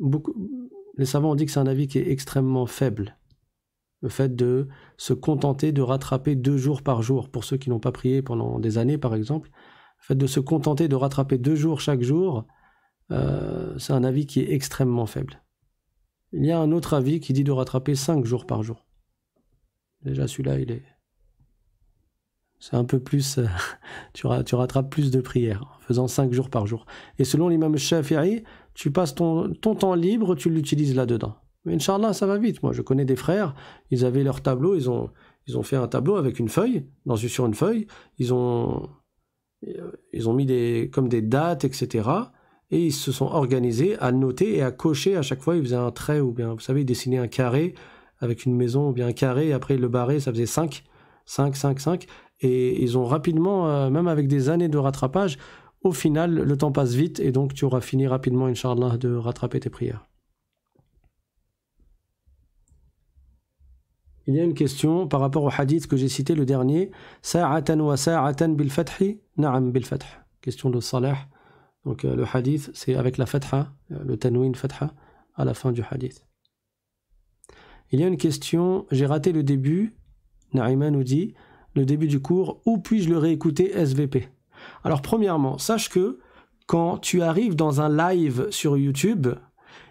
beaucoup, les savants ont dit que c'est un avis qui est extrêmement faible. Le fait de se contenter de rattraper deux jours par jour, pour ceux qui n'ont pas prié pendant des années, par exemple, le fait de se contenter de rattraper deux jours chaque jour, euh, c'est un avis qui est extrêmement faible. Il y a un autre avis qui dit de rattraper cinq jours par jour. Déjà, celui-là, il est c'est un peu plus, euh, tu, rattrapes plus de prières en faisant 5 jours par jour. Et selon l'imam Shafi'i, tu passes ton, temps libre, tu l'utilises là-dedans. Mais Inch'Allah, ça va vite. Moi, je connais des frères, ils avaient leur tableau, ils ont, ils ont fait un tableau avec une feuille, dans, sur une feuille, ils ont, euh, ils ont mis des, comme des dates, etc. Et ils se sont organisés à noter et à cocher à chaque fois, ils faisaient un trait ou bien, vous savez, ils dessinaient un carré avec une maison ou bien un carré, après le barraient, ça faisait 5. 5, 5, 5, et ils ont rapidement, euh, même avec des années de rattrapage, au final, le temps passe vite et donc tu auras fini rapidement, Inch'Allah, de rattraper tes prières. Il y a une question par rapport au hadith que j'ai cité le dernier. Sa'atan wa sa'atan bil fathi Na'am bil fath. Question de Salah. Donc euh, le hadith, c'est avec la fatha, euh, le tanwin fatha, à la fin du hadith. Il y a une question, j'ai raté le début. Na'ima nous dit le début du cours ou puis-je le réécouter SVP Alors premièrement, sache que quand tu arrives dans un live sur YouTube,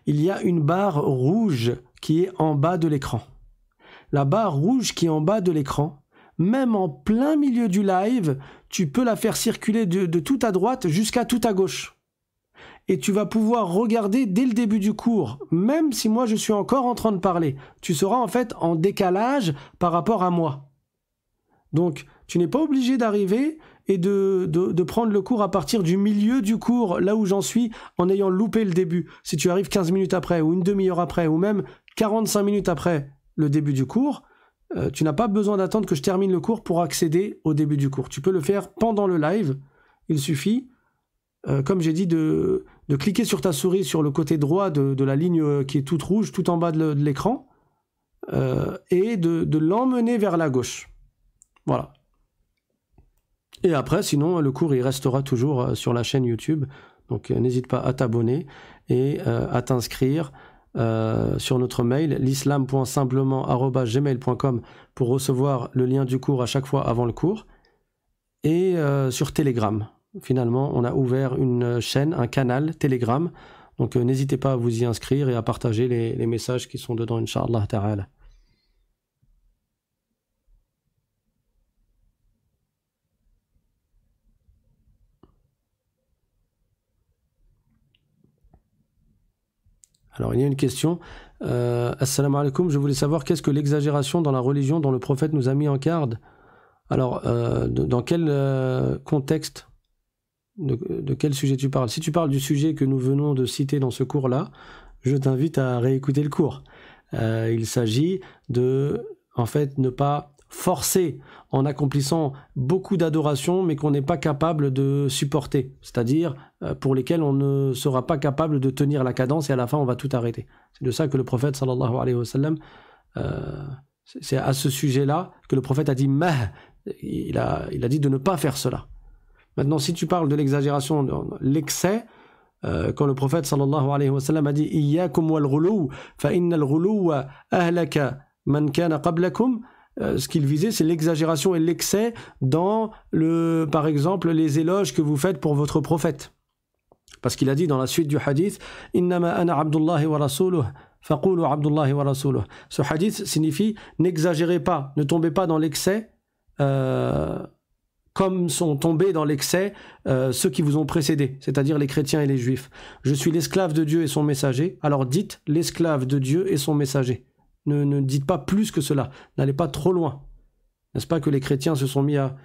il y a une barre rouge qui est en bas de l'écran. La barre rouge qui est en bas de l'écran, même en plein milieu du live, tu peux la faire circuler de, de tout à droite jusqu'à tout à gauche. Et tu vas pouvoir regarder dès le début du cours, même si moi je suis encore en train de parler. Tu seras en fait en décalage par rapport à moi. Donc, tu n'es pas obligé d'arriver et de, prendre le cours à partir du milieu du cours, là où j'en suis, en ayant loupé le début. Si tu arrives 15 minutes après, ou une demi-heure après, ou même 45 minutes après le début du cours, euh, tu n'as pas besoin d'attendre que je termine le cours pour accéder au début du cours. Tu peux le faire pendant le live. Il suffit, euh, comme j'ai dit, de, cliquer sur ta souris sur le côté droit de, la ligne euh, qui est toute rouge, tout en bas de l'écran, et de l'emmener vers la gauche. Voilà. Et après, sinon, le cours, il restera toujours euh, sur la chaîne YouTube. Donc euh, n'hésite pas à t'abonner et euh, à t'inscrire sur notre mail l'islam.simplement.gmail.com pour recevoir le lien du cours à chaque fois avant le cours. Et sur Telegram. Finalement, on a ouvert une chaîne, un canal Telegram. Donc n'hésitez pas à vous y inscrire et à partager les, messages qui sont dedans, Inch'Allah Ta'ala. Alors il y a une question. Euh, Assalamu alaikum, je voulais savoir qu'est-ce que l'exagération dans la religion dont le prophète nous a mis en garde Alors, euh, dans quel euh, contexte de, de, quel sujet tu parles Si tu parles du sujet que nous venons de citer dans ce cours-là, je t'invite à réécouter le cours. il s'agit de, en fait, ne pas forcé en accomplissant beaucoup d'adorations mais qu'on n'est pas capable de supporter, c'est-à-dire euh, pour lesquels on ne sera pas capable de tenir la cadence et à la fin on va tout arrêter. C'est de ça que le prophète sallallahu alayhi wa sallam, euh, c'est à ce sujet-là que le prophète a dit mah, il a, dit de ne pas faire cela. Maintenant si tu parles de l'exagération, de l'excès, euh, quand le prophète sallallahu alayhi wa sallam a dit wal fa ahlaka man kana euh, ce qu'il visait, c'est l'exagération et l'excès dans, le, par exemple, les éloges que vous faites pour votre prophète. Parce qu'il a dit dans la suite du hadith, ana wa wa Ce hadith signifie n'exagérez pas, ne tombez pas dans l'excès, euh, comme sont tombés dans l'excès euh, ceux qui vous ont précédés, c'est-à-dire les chrétiens et les juifs. Je suis l'esclave de Dieu et son messager, alors dites l'esclave de Dieu et son messager. Ne, dites pas plus que cela. N'allez pas trop loin. N'est-ce pas que les chrétiens se sont mis à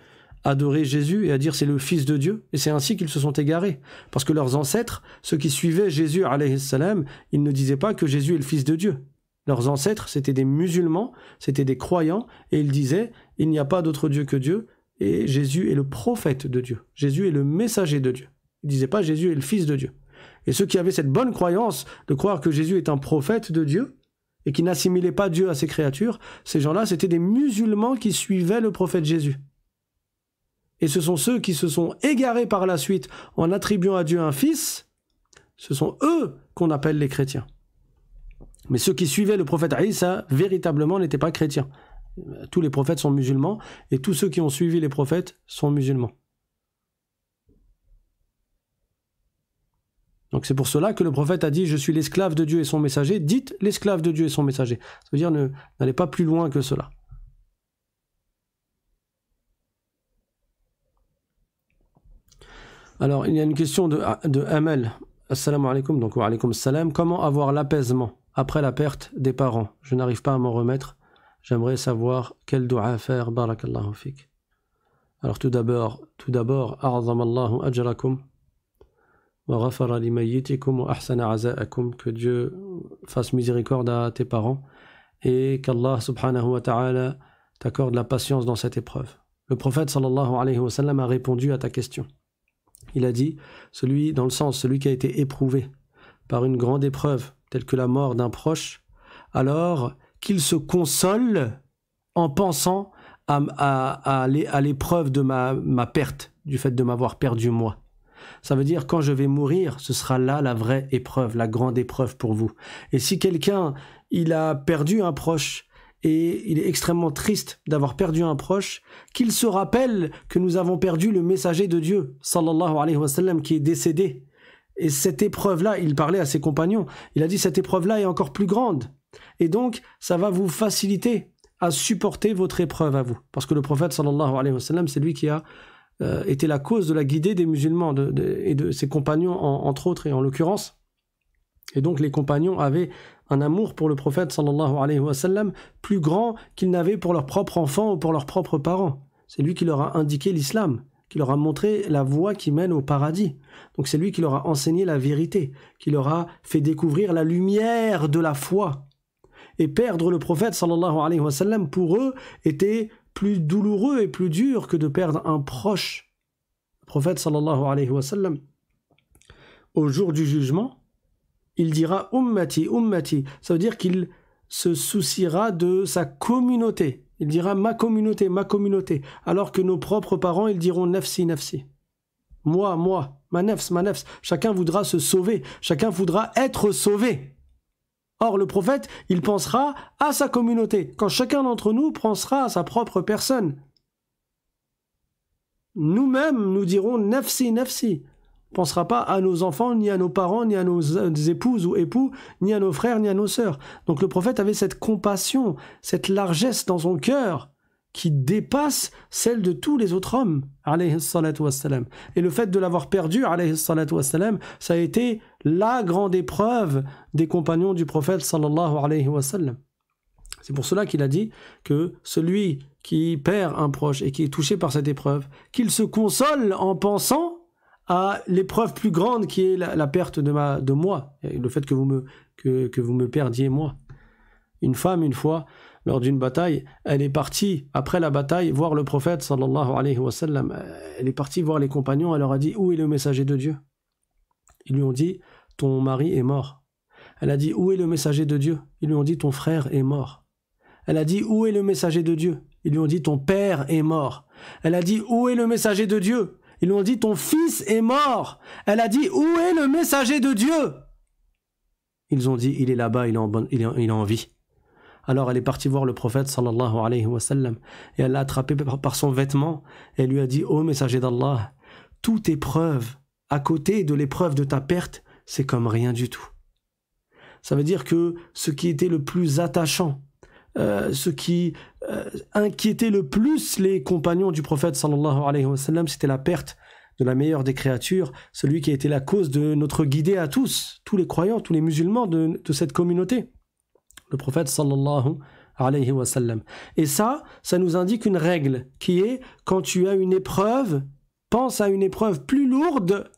adorer Jésus et à dire c'est le Fils de Dieu Et c'est ainsi qu'ils se sont égarés. Parce que leurs ancêtres, ceux qui suivaient Jésus, salam, ils ne disaient pas que Jésus est le Fils de Dieu. Leurs ancêtres, c'était des musulmans, c'était des croyants, et ils disaient il n'y a pas d'autre Dieu que Dieu, et Jésus est le prophète de Dieu. Jésus est le messager de Dieu. Ils ne disaient pas Jésus est le Fils de Dieu. Et ceux qui avaient cette bonne croyance de croire que Jésus est un prophète de Dieu, et qui n'assimilaient pas Dieu à ses créatures, ces gens-là, c'était des musulmans qui suivaient le prophète Jésus. Et ce sont ceux qui se sont égarés par la suite en attribuant à Dieu un fils, ce sont eux qu'on appelle les chrétiens. Mais ceux qui suivaient le prophète Isa véritablement n'étaient pas chrétiens. Tous les prophètes sont musulmans et tous ceux qui ont suivi les prophètes sont musulmans. Donc c'est pour cela que le prophète a dit Je suis l'esclave de Dieu et son messager. Dites l'esclave de Dieu et son messager. Ça veut dire n'allez pas plus loin que cela. Alors, il y a une question de, de Hamel. Assalamu alaikum, donc wa alaikum salam. Comment avoir l'apaisement après la perte des parents Je n'arrive pas à m'en remettre. J'aimerais savoir quel doua faire. Barakallahu fik. Alors, tout d'abord, tout d'abord, que Dieu fasse miséricorde à tes parents et qu'Allah subhanahu wa ta'ala t'accorde la patience dans cette épreuve. Le prophète sallallahu alayhi wa sallam a répondu à ta question. Il a dit, celui, dans le sens, celui qui a été éprouvé par une grande épreuve, telle que la mort d'un proche, alors qu'il se console en pensant à, à, à l'épreuve de ma perte, du fait de m'avoir perdu moi. Ça veut dire quand je vais mourir, ce sera là la vraie épreuve, la grande épreuve pour vous. Et si quelqu'un, il a perdu un proche, et il est extrêmement triste d'avoir perdu un proche, qu'il se rappelle que nous avons perdu le messager de Dieu, sallallahu alayhi wa qui est décédé. Et cette épreuve-là, il parlait à ses compagnons, il a dit cette épreuve-là est encore plus grande. Et donc, ça va vous faciliter à supporter votre épreuve à vous. Parce que le prophète, sallallahu alayhi wa c'est lui qui a euh, était la cause de la guidée des musulmans et de ses compagnons entre autres et en l'occurrence. Et donc les compagnons avaient un amour pour le prophète sallallahu alayhi wa sallam plus grand qu'ils n'avaient pour leurs propres enfants ou pour leurs propres parents. C'est lui qui leur a indiqué l'islam, qui leur a montré la voie qui mène au paradis. Donc c'est lui qui leur a enseigné la vérité, qui leur a fait découvrir la lumière de la foi. Et perdre le prophète sallallahu alayhi wa sallam pour eux était plus douloureux et plus dur que de perdre un proche. prophète au jour du jugement, il dira Ummati, Ummati. Ça veut dire qu'il se souciera de sa communauté. Il dira ma communauté, ma communauté. Alors que nos propres parents, ils diront Nefsi, nefsi ».« Moi, moi, ma nefs, ma nefs. Chacun voudra se sauver. Chacun voudra être sauvé. Or, le prophète, il pensera à sa communauté, quand chacun d'entre nous pensera à sa propre personne. Nous-mêmes, nous dirons nefsi, nefsi. On pensera pas à nos enfants, ni à nos parents, ni à nos euh, épouses ou époux, ni à nos frères, ni à nos sœurs. Donc le prophète avait cette compassion, cette largesse dans son cœur qui dépasse celle de tous les autres hommes, Et le fait de l'avoir perdu, ça a été la grande épreuve des compagnons du prophète sallallahu alayhi wa sallam. C'est pour cela qu'il a dit que celui qui perd un proche et qui est touché par cette épreuve, qu'il se console en pensant à l'épreuve plus grande qui est la, perte de, ma, de moi, le fait que vous, me, que, que vous me perdiez moi. Une femme, une fois, lors d'une bataille, elle est partie, après la bataille, voir le prophète sallallahu alayhi wa sallam. Elle est partie voir les compagnons, elle leur a dit Où est le messager de Dieu Ils lui ont dit ton mari est mort. Elle a dit Où est le messager de Dieu Ils lui ont dit Ton frère est mort. Elle a dit Où est le messager de Dieu Ils lui ont dit Ton père est mort. Elle a dit Où est le messager de Dieu Ils lui ont dit Ton fils est mort. Elle a dit Où est le messager de Dieu Ils ont dit Il est là-bas, il, est en il, vie. Alors elle est partie voir le prophète sallallahu alayhi wa sallam et elle l'a attrapé par son vêtement et elle lui a dit Ô messager d'Allah, toute épreuve à côté de l'épreuve de ta perte c'est comme rien du tout. Ça veut dire que ce qui était le plus attachant, euh, ce qui euh, inquiétait le plus les compagnons du prophète sallallahu c'était la perte de la meilleure des créatures, celui qui a été la cause de notre guidée à tous, tous les croyants, tous les musulmans de, cette communauté, le prophète sallallahu Et ça, ça nous indique une règle qui est quand tu as une épreuve, pense à une épreuve plus lourde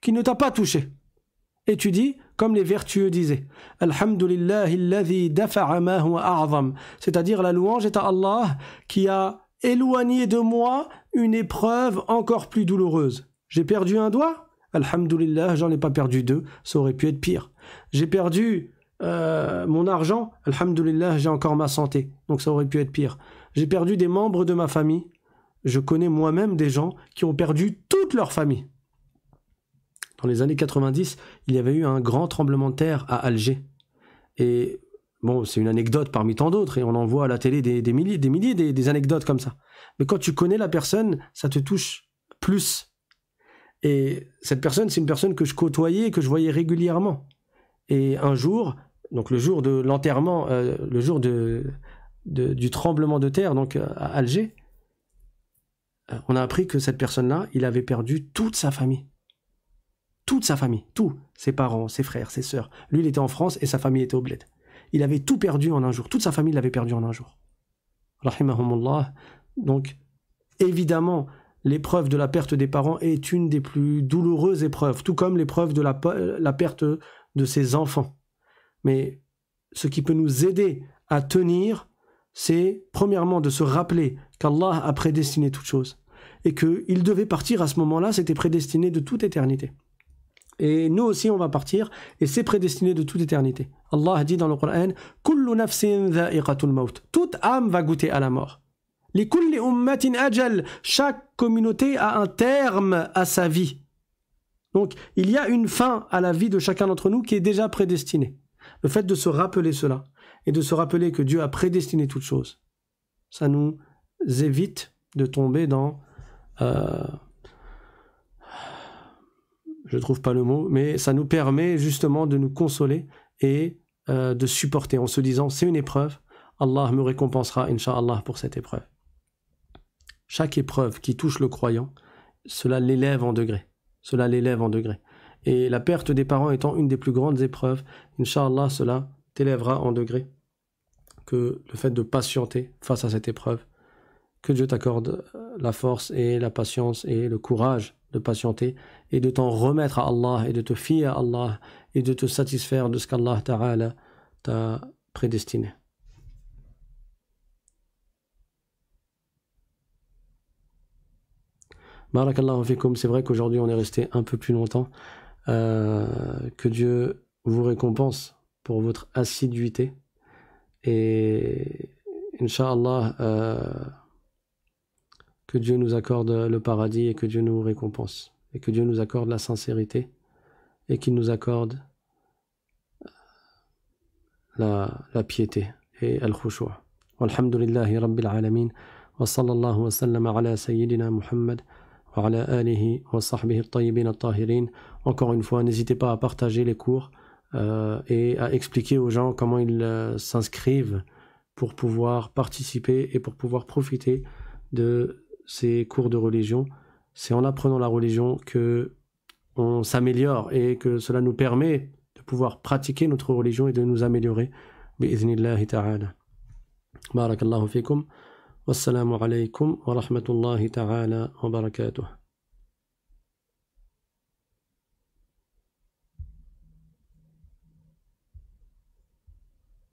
qui ne t'a pas touché. Et tu dis, comme les vertueux disaient, Alhamdulillahi dafa'a ma a'zam. C'est-à-dire, la louange est à Allah qui a éloigné de moi une épreuve encore plus douloureuse. J'ai perdu un doigt Alhamdulillah, j'en ai pas perdu deux, ça aurait pu être pire. J'ai perdu euh, mon argent, alhamdulillah, j'ai encore ma santé, donc ça aurait pu être pire. J'ai perdu des membres de ma famille, je connais moi-même des gens qui ont perdu toute leur famille dans les années 90, il y avait eu un grand tremblement de terre à Alger. Et bon, c'est une anecdote parmi tant d'autres, et on en voit à la télé des, milliers, des milliers, des, anecdotes comme ça. Mais quand tu connais la personne, ça te touche plus. Et cette personne, c'est une personne que je côtoyais, que je voyais régulièrement. Et un jour, donc le jour de l'enterrement, euh, le jour de, du tremblement de terre, donc euh, à Alger, euh, on a appris que cette personne-là, il avait perdu toute sa famille toute sa famille, tout, ses parents, ses frères, ses sœurs. Lui, il était en France et sa famille était au bled. Il avait tout perdu en un jour, toute sa famille l'avait perdu en un jour. Donc, évidemment, l'épreuve de la perte des parents est une des plus douloureuses épreuves, tout comme l'épreuve de la, la perte de ses enfants. Mais ce qui peut nous aider à tenir, c'est premièrement de se rappeler qu'Allah a prédestiné toute chose et qu'il devait partir à ce moment-là, c'était prédestiné de toute éternité. Et nous aussi, on va partir, et c'est prédestiné de toute éternité. Allah dit dans le Coran Kullu Toute âme va goûter à la mort. Les kulli ummatin ajal. Chaque communauté a un terme à sa vie. Donc, il y a une fin à la vie de chacun d'entre nous qui est déjà prédestinée. Le fait de se rappeler cela et de se rappeler que Dieu a prédestiné toutes choses, ça nous évite de tomber dans euh, je trouve pas le mot, mais ça nous permet justement de nous consoler et euh, de supporter en se disant c'est une épreuve, Allah me récompensera, Inch'Allah, pour cette épreuve. Chaque épreuve qui touche le croyant, cela l'élève en degré. Cela l'élève en degré. Et la perte des parents étant une des plus grandes épreuves, Inch'Allah, cela t'élèvera en degré. Que le fait de patienter face à cette épreuve, que Dieu t'accorde euh, la force et la patience et le courage patienter et de t'en remettre à Allah et de te fier à Allah et de te satisfaire de ce qu'Allah Ta'ala t'a prédestiné. Barakallahu fikum, c'est vrai qu'aujourd'hui on est resté un peu plus longtemps. Euh, que Dieu vous récompense pour votre assiduité et Inch'Allah euh, que Dieu nous accorde le paradis et que Dieu nous récompense. Et que Dieu nous accorde la sincérité et qu'il nous accorde euh, la, la piété et al-khushua. Alhamdulillahi rabbil alamin. Wa sallallahu wa sallam ala sayyidina Muhammad. Encore une fois, n'hésitez pas à partager les cours euh, et à expliquer aux gens comment ils euh, s'inscrivent pour pouvoir participer et pour pouvoir profiter de ces cours de religion. C'est en apprenant la religion que on s'améliore et que cela nous permet de pouvoir pratiquer notre religion et de nous améliorer. بإذن ta'ala. barakallahu fikum wassalamu alaikum wa rahmatullahi ta'ala wa barakatuh